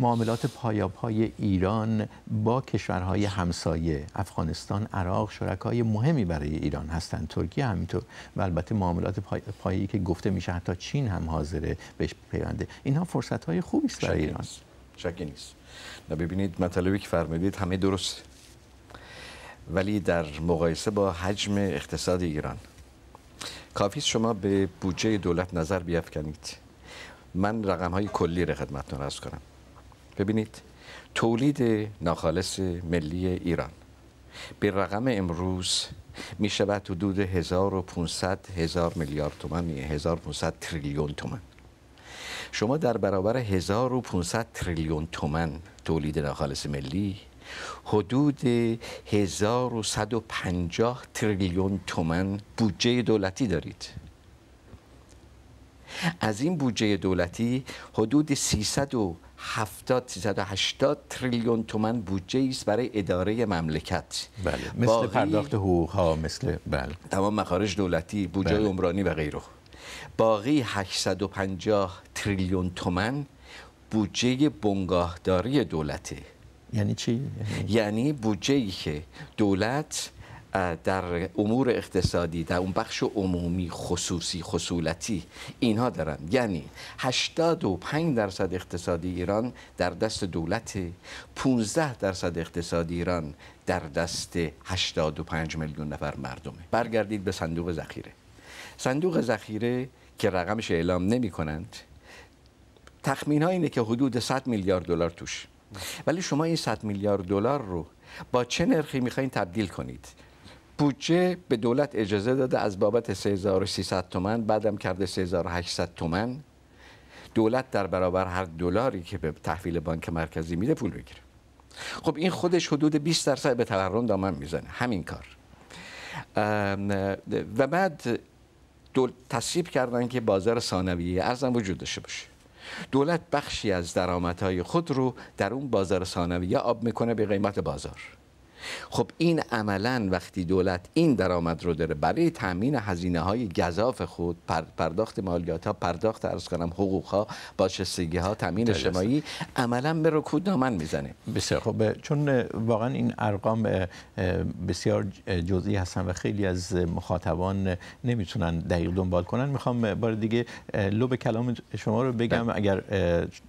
معاملات پایاپای ایران با کشورهای همسایه افغانستان عراق شرکای مهمی برای ایران هستند ترکیه همینطور و البته معاملات پای... پایی که گفته میشه حتی چین هم حاضره بهش پیونده اینها فرصت های خوبی است برای ایران شکی نیست نه ببینید مطالبی که فرمودید همه درست ولی در مقایسه با حجم اقتصاد ایران کافی شما به بودجه دولت نظر بیافکنید من رقم های کلی را خدمتتون کنم ببینید تولید ناخالص ملی ایران به رقم امروز می شود حدود 1500 هزار میلیارد تومن 1500 یعنی تریلیون تومن شما در برابر 1500 تریلیون تومن تولید ناخالص ملی حدود 1150 تریلیون تومن بودجه دولتی دارید از این بودجه دولتی حدود 300 70 تریلیون تومن بودجه است برای اداره مملکت بله مثل پرداخت حقوق ها مثل بله تمام مخارج دولتی بودجه بله. عمرانی و غیره باقی 850 تریلیون تومن بودجه بنگاهداری دولته یعنی چی یعنی, یعنی بودجه ای که دولت در امور اقتصادی در اون بخش عمومی خصوصی خصولتی اینها دارن یعنی 85 درصد اقتصادی ایران در دست دولت 15 درصد اقتصادی ایران در دست 85 میلیون نفر مردمه برگردید به صندوق ذخیره صندوق ذخیره که رقمش اعلام نمی کنند تخمین ها اینه که حدود 100 میلیارد دلار توش ولی شما این 100 میلیارد دلار رو با چه نرخی میخواین تبدیل کنید بودجه به دولت اجازه داده از بابت 3300 تومن بعدم کرده 3800 تومن دولت در برابر هر دلاری که به تحویل بانک مرکزی میده پول بگیره خب این خودش حدود 20 درصد به تورم دامن میزنه همین کار و بعد دول تصیب کردن که بازار ثانویه ارزم وجود داشته باشه دولت بخشی از درآمدهای خود رو در اون بازار ثانویه آب میکنه به قیمت بازار خب این عملا وقتی دولت این درآمد رو داره برای تامین هزینه های گذاف خود پرداخت مالیات ها پرداخت عرض کنم حقوق ها بازنشستگی ها تامین اجتماعی عملا به رکود دامن میزنه بسیار خب چون واقعا این ارقام بسیار جزئی هستن و خیلی از مخاطبان نمیتونن دقیق دنبال کنن میخوام بار دیگه لب کلام شما رو بگم بله. اگر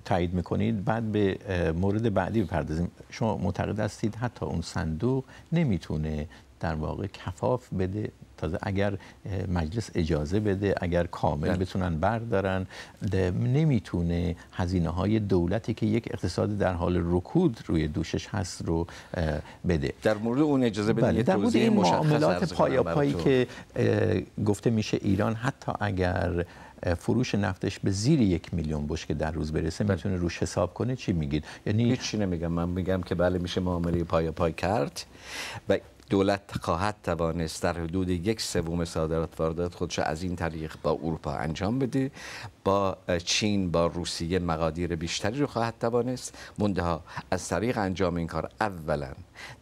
تایید میکنید بعد به مورد بعدی بپردازیم شما معتقد هستید حتی اون سند صندوق نمیتونه در واقع کفاف بده تازه اگر مجلس اجازه بده اگر کامل بله. بتونن بردارن نمیتونه هزینه های دولتی که یک اقتصاد در حال رکود روی دوشش هست رو بده در مورد اون اجازه بده بله. در مورد این معاملات پایی که گفته میشه ایران حتی اگر فروش نفتش به زیر یک میلیون بشکه در روز برسه بله. میتونه روش حساب کنه چی میگید یعنی هیچ چی نمیگم من میگم که بله میشه معامله پای پای کرد و دولت خواهد توانست در حدود یک سوم صادرات واردات خودش از این طریق با اروپا انجام بده با چین با روسیه مقادیر بیشتری رو خواهد توانست منتها از طریق انجام این کار اولا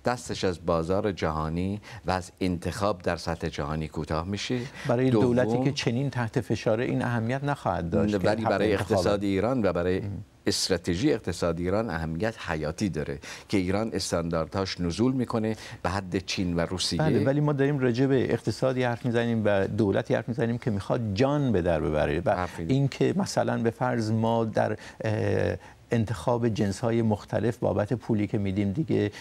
دستش از بازار جهانی و از انتخاب در سطح جهانی کوتاه میشه برای دولتی که چنین تحت فشار این اهمیت نخواهد داشت ولی برای اقتصاد ایران و برای استراتژی اقتصادی ایران اهمیت حیاتی داره که ایران استانداردهاش نزول میکنه به حد چین و روسیه بله ولی ما داریم راجع به اقتصادی حرف میزنیم و دولتی حرف میزنیم که میخواد جان به در ببره و اینکه مثلا به فرض ما در انتخاب جنس های مختلف بابت پولی که میدیم دیگه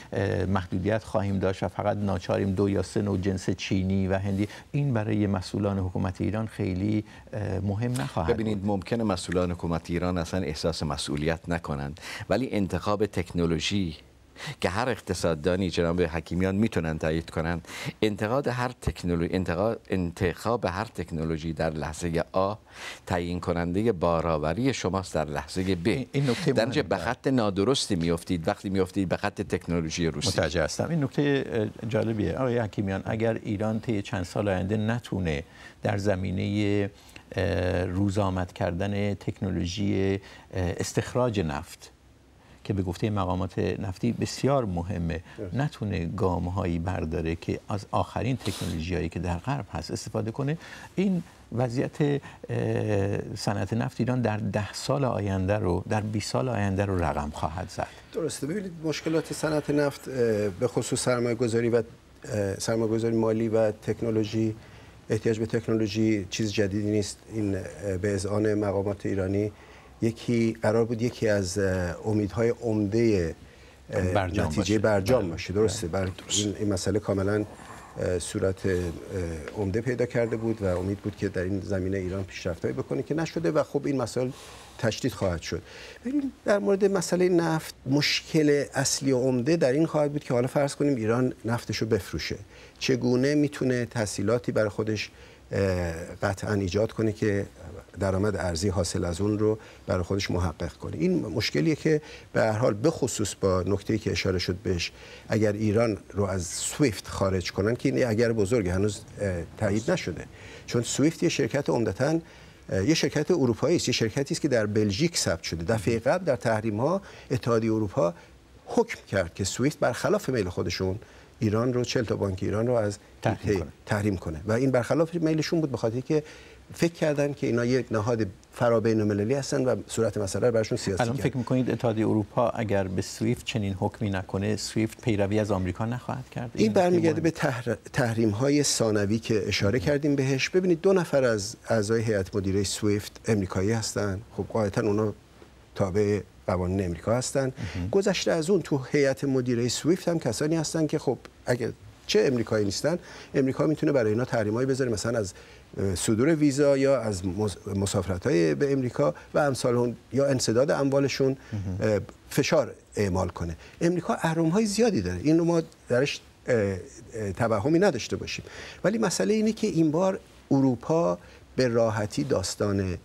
محدودیت خواهیم داشت و فقط ناچاریم دو یا سه نوع جنس چینی و هندی این برای مسئولان حکومت ایران خیلی مهم نخواهد ببینید ممکنه مسئولان حکومت ایران اصلا احساس مسئولیت نکنند ولی انتخاب تکنولوژی که هر اقتصاددانی جناب حکیمیان میتونن تایید کنند انتقاد هر تکنولوژی انتقاد انتخاب هر تکنولوژی در لحظه آ تعیین کننده باراوری شماست در لحظه ب این نکته در به خط نادرستی میافتید وقتی میافتید به خط تکنولوژی روسی متوجه هستم این نکته جالبیه آقای حکیمیان اگر ایران طی چند سال آینده نتونه در زمینه روزآمد کردن تکنولوژی استخراج نفت که به گفته مقامات نفتی بسیار مهمه نتونه گام هایی برداره که از آخرین تکنولوژی هایی که در غرب هست استفاده کنه این وضعیت صنعت نفت ایران در ده سال آینده رو در 20 سال آینده رو رقم خواهد زد درسته ببینید مشکلات صنعت نفت به خصوص سرمایه گذاری و سرمایه گذاری مالی و تکنولوژی احتیاج به تکنولوژی چیز جدیدی نیست این به ازان مقامات ایرانی یکی قرار بود یکی از امیدهای عمده نتیجه برجام بله. باشه درسته بله. بر این, مسئله کاملا صورت عمده پیدا کرده بود و امید بود که در این زمینه ایران پیشرفتهایی بکنه که نشده و خب این مسئله تشدید خواهد شد در مورد مسئله نفت مشکل اصلی و عمده در این خواهد بود که حالا فرض کنیم ایران نفتش رو بفروشه چگونه میتونه تحصیلاتی برای خودش قطعا ایجاد کنه که درآمد ارزی حاصل از اون رو برای خودش محقق کنه این مشکلیه که به هر حال به خصوص با نکته که اشاره شد بهش اگر ایران رو از سویفت خارج کنن که این اگر بزرگ هنوز تایید نشده چون سویفت یه شرکت عمدتاً یه شرکت اروپایی است یه شرکتی است که در بلژیک ثبت شده دفعه قبل در تحریم ها اتحادیه اروپا حکم کرد که سویفت برخلاف میل خودشون ایران رو 40 تا بانک ایران رو از تحریم کنه. و این برخلاف میلشون بود به که فکر کردن که اینا یک نهاد فرابین المللی هستن و صورت مسئله برشون سیاسی الان فکر میکنید اتحادی اروپا اگر به سویفت چنین حکمی نکنه سویفت پیروی از آمریکا نخواهد کرد این, این برمیگرده به تحر... تحریم های ثانوی که اشاره کردیم بهش ببینید دو نفر از اعضای هیئت مدیره سویفت امریکایی هستن خب قاعدتا اونا تابع قوانین امریکا هستند گذشته از اون تو هیئت مدیره سویفت هم کسانی هستند که خب اگه چه امریکایی نیستن امریکا میتونه برای اینا تحریمایی بذاره مثلا از صدور ویزا یا از مسافرت های به امریکا و امثال یا انصداد اموالشون فشار اعمال کنه امریکا احرام های زیادی داره این ما درش توهمی نداشته باشیم ولی مسئله اینه که این بار اروپا به راحتی داستان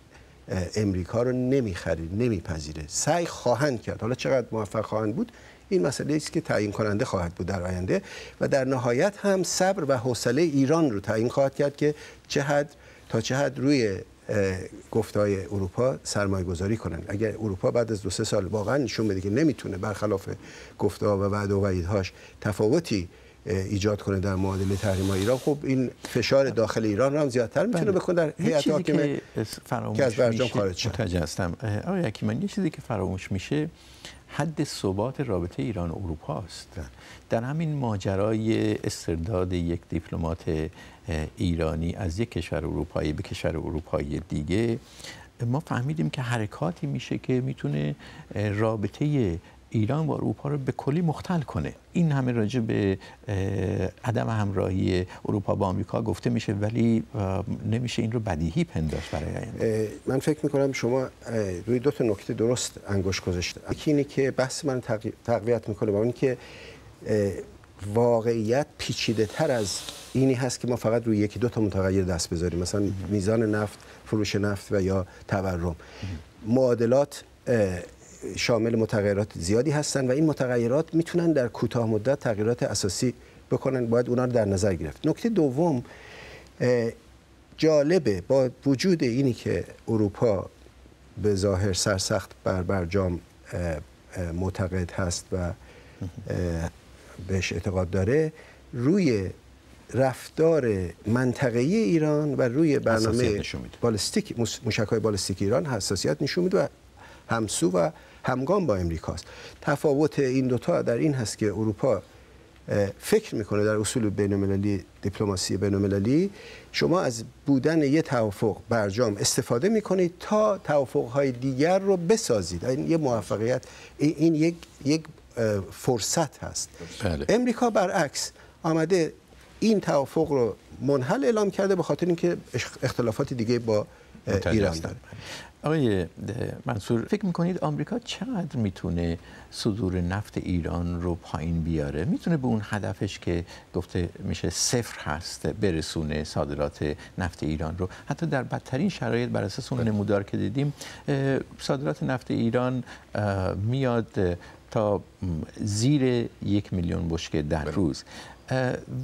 امریکا رو نمیخرید نمیپذیره سعی خواهند کرد حالا چقدر موفق خواهند بود این مسئله است که تعیین کننده خواهد بود در آینده و در نهایت هم صبر و حوصله ایران رو تعیین خواهد کرد که چه حد تا چه حد روی گفتهای اروپا سرمایه گذاری کنند. اگر اروپا بعد از دو سه سال واقعا نشون بده که نمیتونه برخلاف گفته و وعده و وعیدهاش تفاوتی ایجاد کنه در معادله تحریم ایران خب این فشار داخل ایران را هم زیادتر میتونه بکنه در هیئت حاکمه که از برجام خارج شد متوجه هستم آقای من یه چیزی که فراموش میشه حد ثبات رابطه ایران و اروپا است بله. در همین ماجرای استرداد یک دیپلمات ایرانی از یک کشور اروپایی به کشور اروپایی دیگه ما فهمیدیم که حرکاتی میشه که میتونه رابطه ایران و اروپا رو به کلی مختل کنه این همه راجع به عدم همراهی اروپا با آمریکا گفته میشه ولی نمیشه این رو بدیهی پنداش برای آینده من فکر میکنم شما روی دو تا نکته درست انگوش گذاشته یکی اینه که بحث من تقویت میکنه با اون که واقعیت پیچیده تر از اینی هست که ما فقط روی یکی دو تا متغیر دست بذاریم مثلا میزان نفت فروش نفت و یا تورم معادلات شامل متغیرات زیادی هستند و این متغیرات میتونن در کوتاه مدت تغییرات اساسی بکنن باید اونا رو در نظر گرفت نکته دوم جالبه با وجود اینی که اروپا به ظاهر سرسخت بر برجام معتقد هست و بهش اعتقاد داره روی رفتار منطقه‌ای ایران و روی برنامه بالستیک موشک‌های بالستیک ایران حساسیت نشون میده و همسو و همگام با امریکاست تفاوت این دوتا در این هست که اروپا فکر میکنه در اصول بینالمللی دیپلماسی بینالمللی شما از بودن یه توافق برجام استفاده میکنید تا های دیگر رو بسازید این یه موفقیت این یک یک فرصت هست بله. امریکا برعکس آمده این توافق رو منحل اعلام کرده به خاطر اینکه اختلافات دیگه با ایران داره آقای منصور فکر میکنید آمریکا چقدر میتونه صدور نفت ایران رو پایین بیاره میتونه به اون هدفش که گفته میشه صفر هست برسونه صادرات نفت ایران رو حتی در بدترین شرایط بر اساس اون بله. نمودار که دیدیم صادرات نفت ایران میاد تا زیر یک میلیون بشکه در بله. روز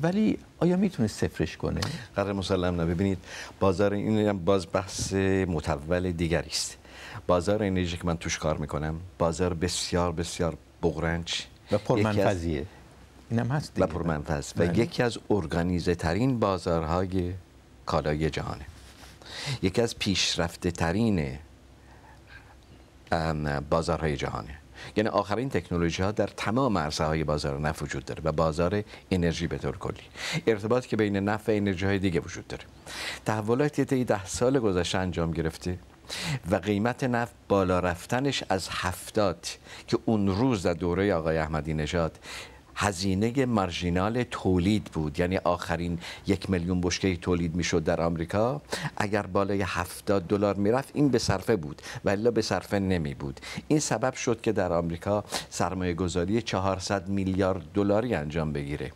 ولی آیا میتونه صفرش کنه؟ قرار مسلم نه ببینید بازار این باز بحث متول دیگری است بازار انرژی که من توش کار میکنم بازار بسیار بسیار بغرنج و پرمنفذیه اینم هست دیگه. و پرمنفذ و بله. یکی از ارگانیزه ترین بازارهای کالای جهانه یکی از پیشرفته ترین بازارهای جهانه یعنی آخرین تکنولوژی ها در تمام عرصه های بازار نفت وجود داره و بازار انرژی به طور کلی ارتباط که بین نفت و انرژی های دیگه وجود داره تحولات طی ده سال گذشته انجام گرفته و قیمت نفت بالا رفتنش از هفتاد که اون روز در دوره آقای احمدی نژاد هزینه مارژینال تولید بود یعنی آخرین یک میلیون بشکه تولید میشد در آمریکا اگر بالای 70 دلار میرفت این به صرفه بود ولی به صرفه نمی بود این سبب شد که در آمریکا سرمایه گذاری 400 میلیارد دلاری انجام بگیره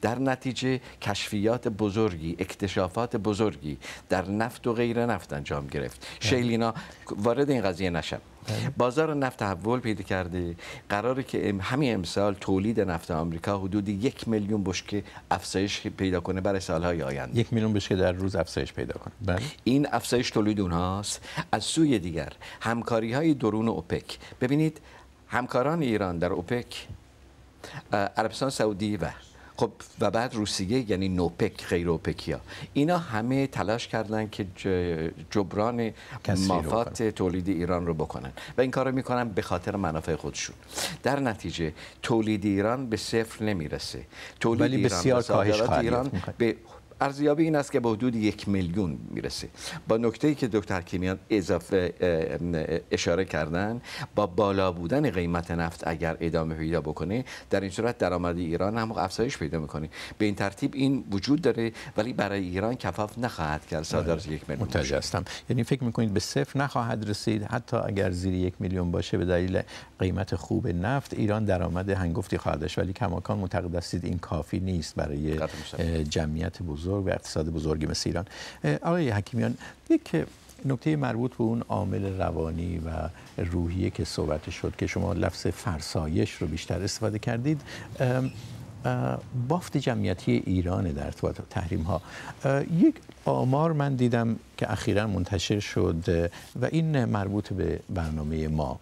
در نتیجه کشفیات بزرگی اکتشافات بزرگی در نفت و غیر نفت انجام گرفت بله. شیلینا وارد این قضیه نشد بله. بازار نفت تحول پیدا کرده قراره که همین امسال تولید نفت آمریکا حدود یک میلیون بشکه افزایش پیدا کنه برای سالهای آینده یک میلیون بشکه در روز افزایش پیدا کنه بله. این افزایش تولید اونهاست از سوی دیگر همکاری های درون اوپک ببینید همکاران ایران در اوپک عربستان سعودی و خب و بعد روسیه یعنی نوپک غیر اوپکیا اینا همه تلاش کردن که جبران مافات تولید ایران رو بکنن و این کارو میکنن به خاطر منافع خودشون در نتیجه تولید ایران به صفر نمیرسه تولید ولی بسیار کاهش ایران به ارزیابی این است که به حدود یک میلیون میرسه با نکته ای که دکتر کیمیان اضافه اشاره کردن با بالا بودن قیمت نفت اگر ادامه پیدا بکنه در این صورت درآمد ایران هم افزایش پیدا میکنه به این ترتیب این وجود داره ولی برای ایران کفاف نخواهد کرد بله، صادرات یک میلیون متوجه هستم یعنی فکر میکنید به صفر نخواهد رسید حتی اگر زیر یک میلیون باشه به دلیل قیمت خوب نفت ایران درآمد هنگفتی خواهد داشت ولی کماکان معتقد هستید این کافی نیست برای جمعیت بزرگ بزرگ اقتصاد بزرگی مثل ایران آقای حکیمیان یک نکته مربوط به اون عامل روانی و روحیه که صحبت شد که شما لفظ فرسایش رو بیشتر استفاده کردید بافت جمعیتی ایران در ارتباط تحریم ها یک آمار من دیدم که اخیرا منتشر شد و این مربوط به برنامه ما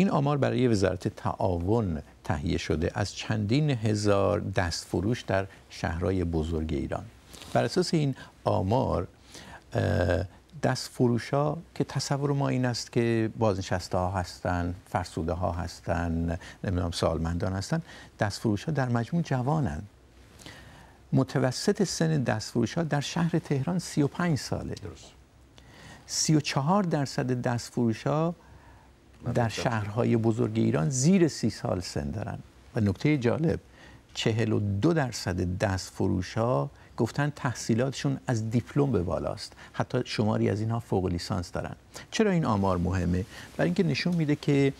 این آمار برای وزارت تعاون تهیه شده از چندین هزار دستفروش در شهرهای بزرگ ایران بر اساس این آمار دست فروش ها که تصور ما این است که بازنشسته ها هستن فرسوده ها هستن نمیدونم سالمندان هستن دست فروش ها در مجموع جوانن متوسط سن دست فروش ها در شهر تهران 35 ساله درست 34 درصد دست فروش ها در شهرهای بزرگ ایران زیر 30 سال سن دارن و نکته جالب 42 درصد دست فروش ها گفتن تحصیلاتشون از دیپلم به بالاست حتی شماری از اینها فوق لیسانس دارن چرا این آمار مهمه برای اینکه نشون میده که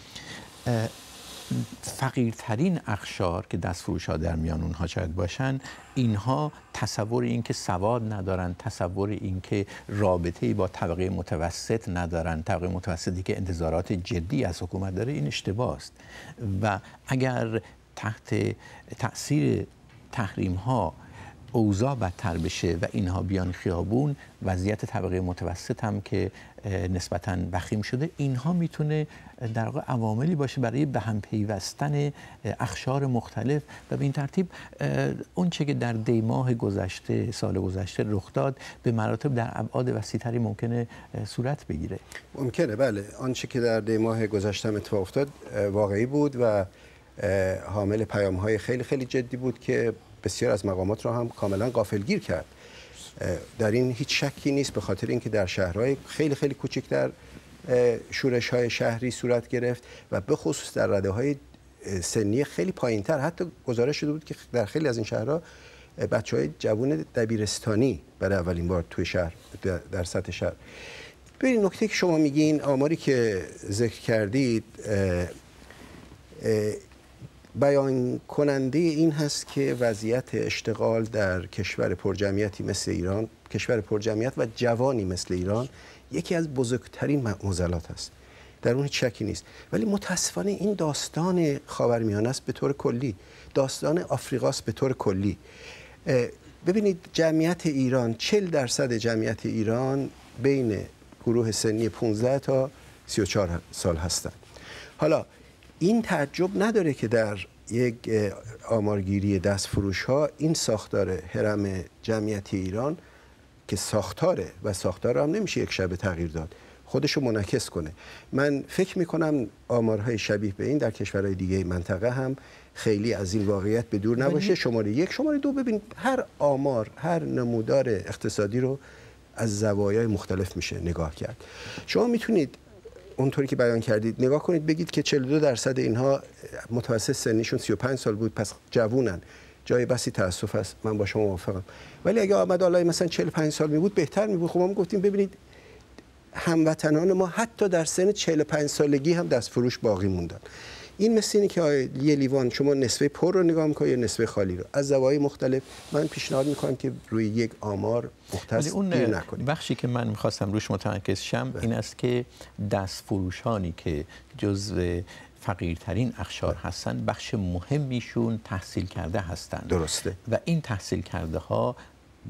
فقیرترین اخشار که دستفروش ها در میان اونها شاید باشن اینها تصور اینکه سواد ندارن تصور اینکه رابطه با طبقه متوسط ندارن طبقه متوسطی که انتظارات جدی از حکومت داره این اشتباه است و اگر تحت تاثیر تحریم ها اوضاع بدتر بشه و اینها بیان خیابون وضعیت طبقه متوسط هم که نسبتا وخیم شده اینها میتونه در واقع عواملی باشه برای به هم پیوستن اخشار مختلف و به این ترتیب اون که در ماه گذشته سال گذشته رخ داد به مراتب در ابعاد وسیعتری ممکنه صورت بگیره ممکنه بله آنچه که در ماه گذشته اتفاق افتاد واقعی بود و حامل پیام های خیلی خیلی جدی بود که بسیار از مقامات را هم کاملا قافلگیر کرد در این هیچ شکی نیست به خاطر اینکه در شهرهای خیلی خیلی کوچک شورش های شهری صورت گرفت و به خصوص در رده های سنی خیلی پایین تر حتی گزارش شده بود که در خیلی از این شهرها بچه های جوان دبیرستانی برای اولین بار توی شهر در سطح شهر ببینید نکته که شما میگین آماری که ذکر کردید بیان کننده این هست که وضعیت اشتغال در کشور پرجمعیتی مثل ایران کشور پرجمعیت و جوانی مثل ایران یکی از بزرگترین معضلات است در اون چکی نیست ولی متاسفانه این داستان خاورمیانه است به طور کلی داستان آفریقاست به طور کلی ببینید جمعیت ایران 40 درصد جمعیت ایران بین گروه سنی 15 تا 34 سال هستند حالا این تعجب نداره که در یک آمارگیری دست فروش ها این ساختار حرم جمعیتی ایران که ساختاره و ساختار هم نمیشه یک شبه تغییر داد خودش رو منعکس کنه من فکر میکنم آمارهای شبیه به این در کشورهای دیگه منطقه هم خیلی از این واقعیت به دور بله. نباشه شماره یک شماره دو ببین هر آمار هر نمودار اقتصادی رو از زوایای مختلف میشه نگاه کرد شما میتونید اونطوری که بیان کردید نگاه کنید بگید که 42 درصد اینها متوسط سنیشون 35 سال بود پس جوونن جای بسی تاسف است من با شما موافقم ولی اگه آمد آلای مثلا 45 سال می بود بهتر می بود خب ما گفتیم ببینید هموطنان ما حتی در سن 45 سالگی هم دست فروش باقی موندن این مثل اینه که یه لیوان شما نصفه پر رو نگاه میکنید یا نصفه خالی رو از زوایای مختلف من پیشنهاد میکنم که روی یک آمار مختص اون نکنید بخشی که من میخواستم روش متمرکز شم بله. این است که دست فروشانی که جزء فقیرترین اخشار بله. هستند بخش مهمیشون تحصیل کرده هستند درسته و این تحصیل کرده ها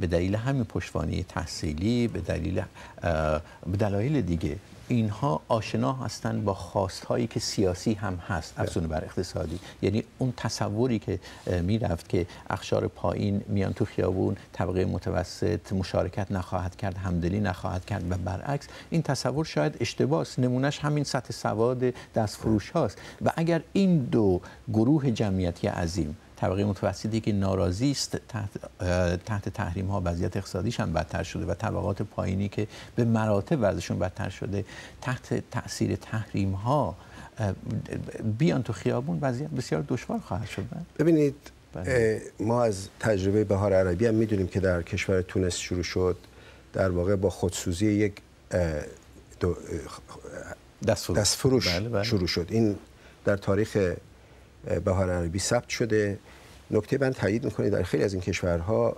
به دلیل همین پشتوانه تحصیلی به دلیل به دلایل دیگه اینها آشنا هستند با خواستهایی که سیاسی هم هست بله. افزون بر اقتصادی یعنی اون تصوری که میرفت که اخشار پایین میان تو خیابون طبقه متوسط مشارکت نخواهد کرد همدلی نخواهد کرد و برعکس این تصور شاید اشتباه است نمونهش همین سطح سواد فروش هاست و اگر این دو گروه جمعیتی عظیم طبقه متوسطی که ناراضی است تحت, تحت تحریم ها وضعیت اقتصادیش هم بدتر شده و طبقات پایینی که به مراتب وضعشون بدتر شده تحت تاثیر تحریم ها بیان تو خیابون وضعیت بسیار دشوار خواهد شد ببینید بله. ما از تجربه بهار عربی هم میدونیم که در کشور تونس شروع شد در واقع با خودسوزی یک دستفروش, فروش بله، بله. شروع شد این در تاریخ بهار عربی ثبت شده نکته من تایید میکنه در خیلی از این کشورها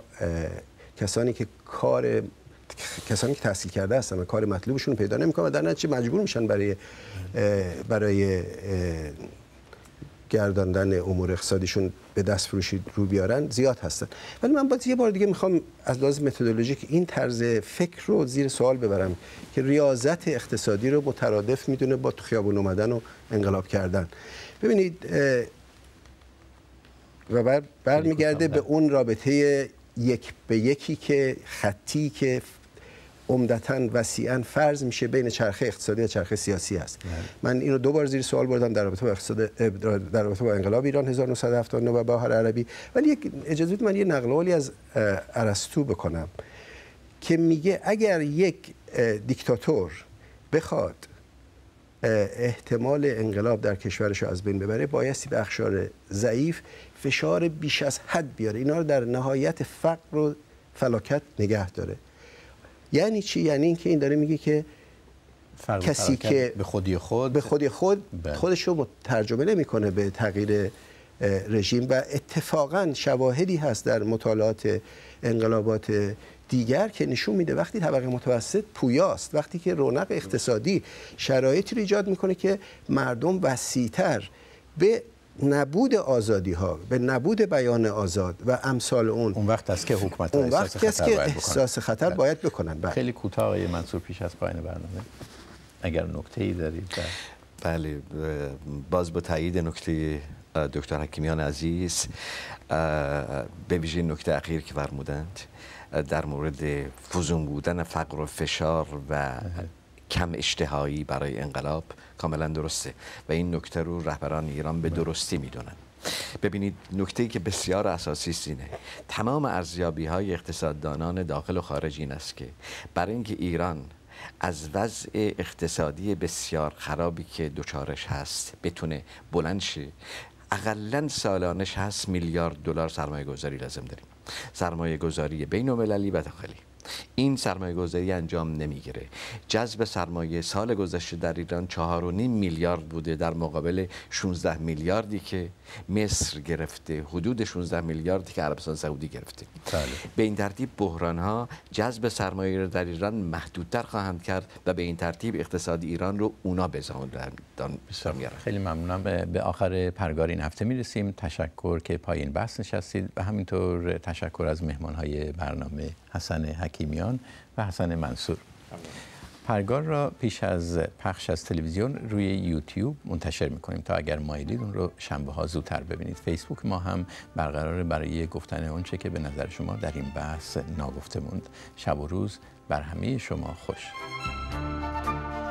کسانی که کار کسانی که تحصیل کرده هستن و کار مطلوبشون پیدا نمیکنن و در نتیجه مجبور میشن برای برای گرداندن امور اقتصادیشون به دست فروشی رو بیارن زیاد هستن ولی من باز یه بار دیگه میخوام از لحاظ متدولوژیک این طرز فکر رو زیر سوال ببرم که ریاضت اقتصادی رو مترادف میدونه با تو خیابون اومدن و انقلاب کردن ببینید و بر برمیگرده به اون رابطه یک به یکی که خطی که عمدتا وسیعا فرض میشه بین چرخه اقتصادی و چرخه سیاسی است بله. من اینو دو بار زیر سوال بردم در رابطه با اقتصاد در رابطه با انقلاب ایران 1979 و بهار عربی ولی یک اجازه من یه نقل قولی از ارسطو بکنم که میگه اگر یک دیکتاتور بخواد احتمال انقلاب در کشورش رو از بین ببره بایستی به اخشار ضعیف فشار بیش از حد بیاره اینا رو در نهایت فقر و فلاکت نگه داره یعنی چی یعنی اینکه این داره میگه که کسی که به خودی خود به خودی خود بله. خودش رو ترجمه نمیکنه به تغییر رژیم و اتفاقا شواهدی هست در مطالعات انقلابات دیگر که نشون میده وقتی طبقه متوسط پویاست وقتی که رونق اقتصادی شرایطی رو ایجاد میکنه که مردم وسیتر به نبود آزادی ها به نبود بیان آزاد و امثال اون اون وقت است که حکومت اون احساس خطر, باید احساس خطر بله. باید بکنن بله. خیلی کوتاه آقای منصور پیش از پایین برنامه اگر نکته ای دارید بله, بله، باز با تایید نکته دکتر حکیمیان عزیز به ویژه نکته اخیر که فرمودند در مورد فزون بودن فقر و فشار و کم اشتهایی برای انقلاب کاملا درسته و این نکته رو رهبران ایران به بله. درستی میدونن ببینید نکته ای که بسیار اساسی است اینه تمام ارزیابی های اقتصاددانان داخل و خارج این است که برای اینکه ایران از وضع اقتصادی بسیار خرابی که دچارش هست بتونه بلند شه اقلا سالانه 60 میلیارد دلار سرمایه گذاری لازم داریم سرمایه گذاری بین و داخلی این سرمایه گذاری انجام نمیگیره جذب سرمایه سال گذشته در ایران و نیم میلیارد بوده در مقابل 16 میلیاردی که مصر گرفته حدود 16 میلیاردی که عربستان سعودی گرفته بله. به این ترتیب بحران ها جذب سرمایه رو در ایران محدودتر خواهند کرد و به این ترتیب اقتصاد ایران رو اونا به بسیار خیلی ممنونم به آخر پرگار این هفته میرسیم تشکر که پایین بحث نشستید و همینطور تشکر از مهمان های برنامه حسن حکیمیان و حسن منصور پرگار را پیش از پخش از تلویزیون روی یوتیوب منتشر میکنیم تا اگر مایلید اون رو شنبه ها زودتر ببینید فیسبوک ما هم برقرار برای گفتن اونچه که به نظر شما در این بحث ناگفته موند شب و روز بر همه شما خوش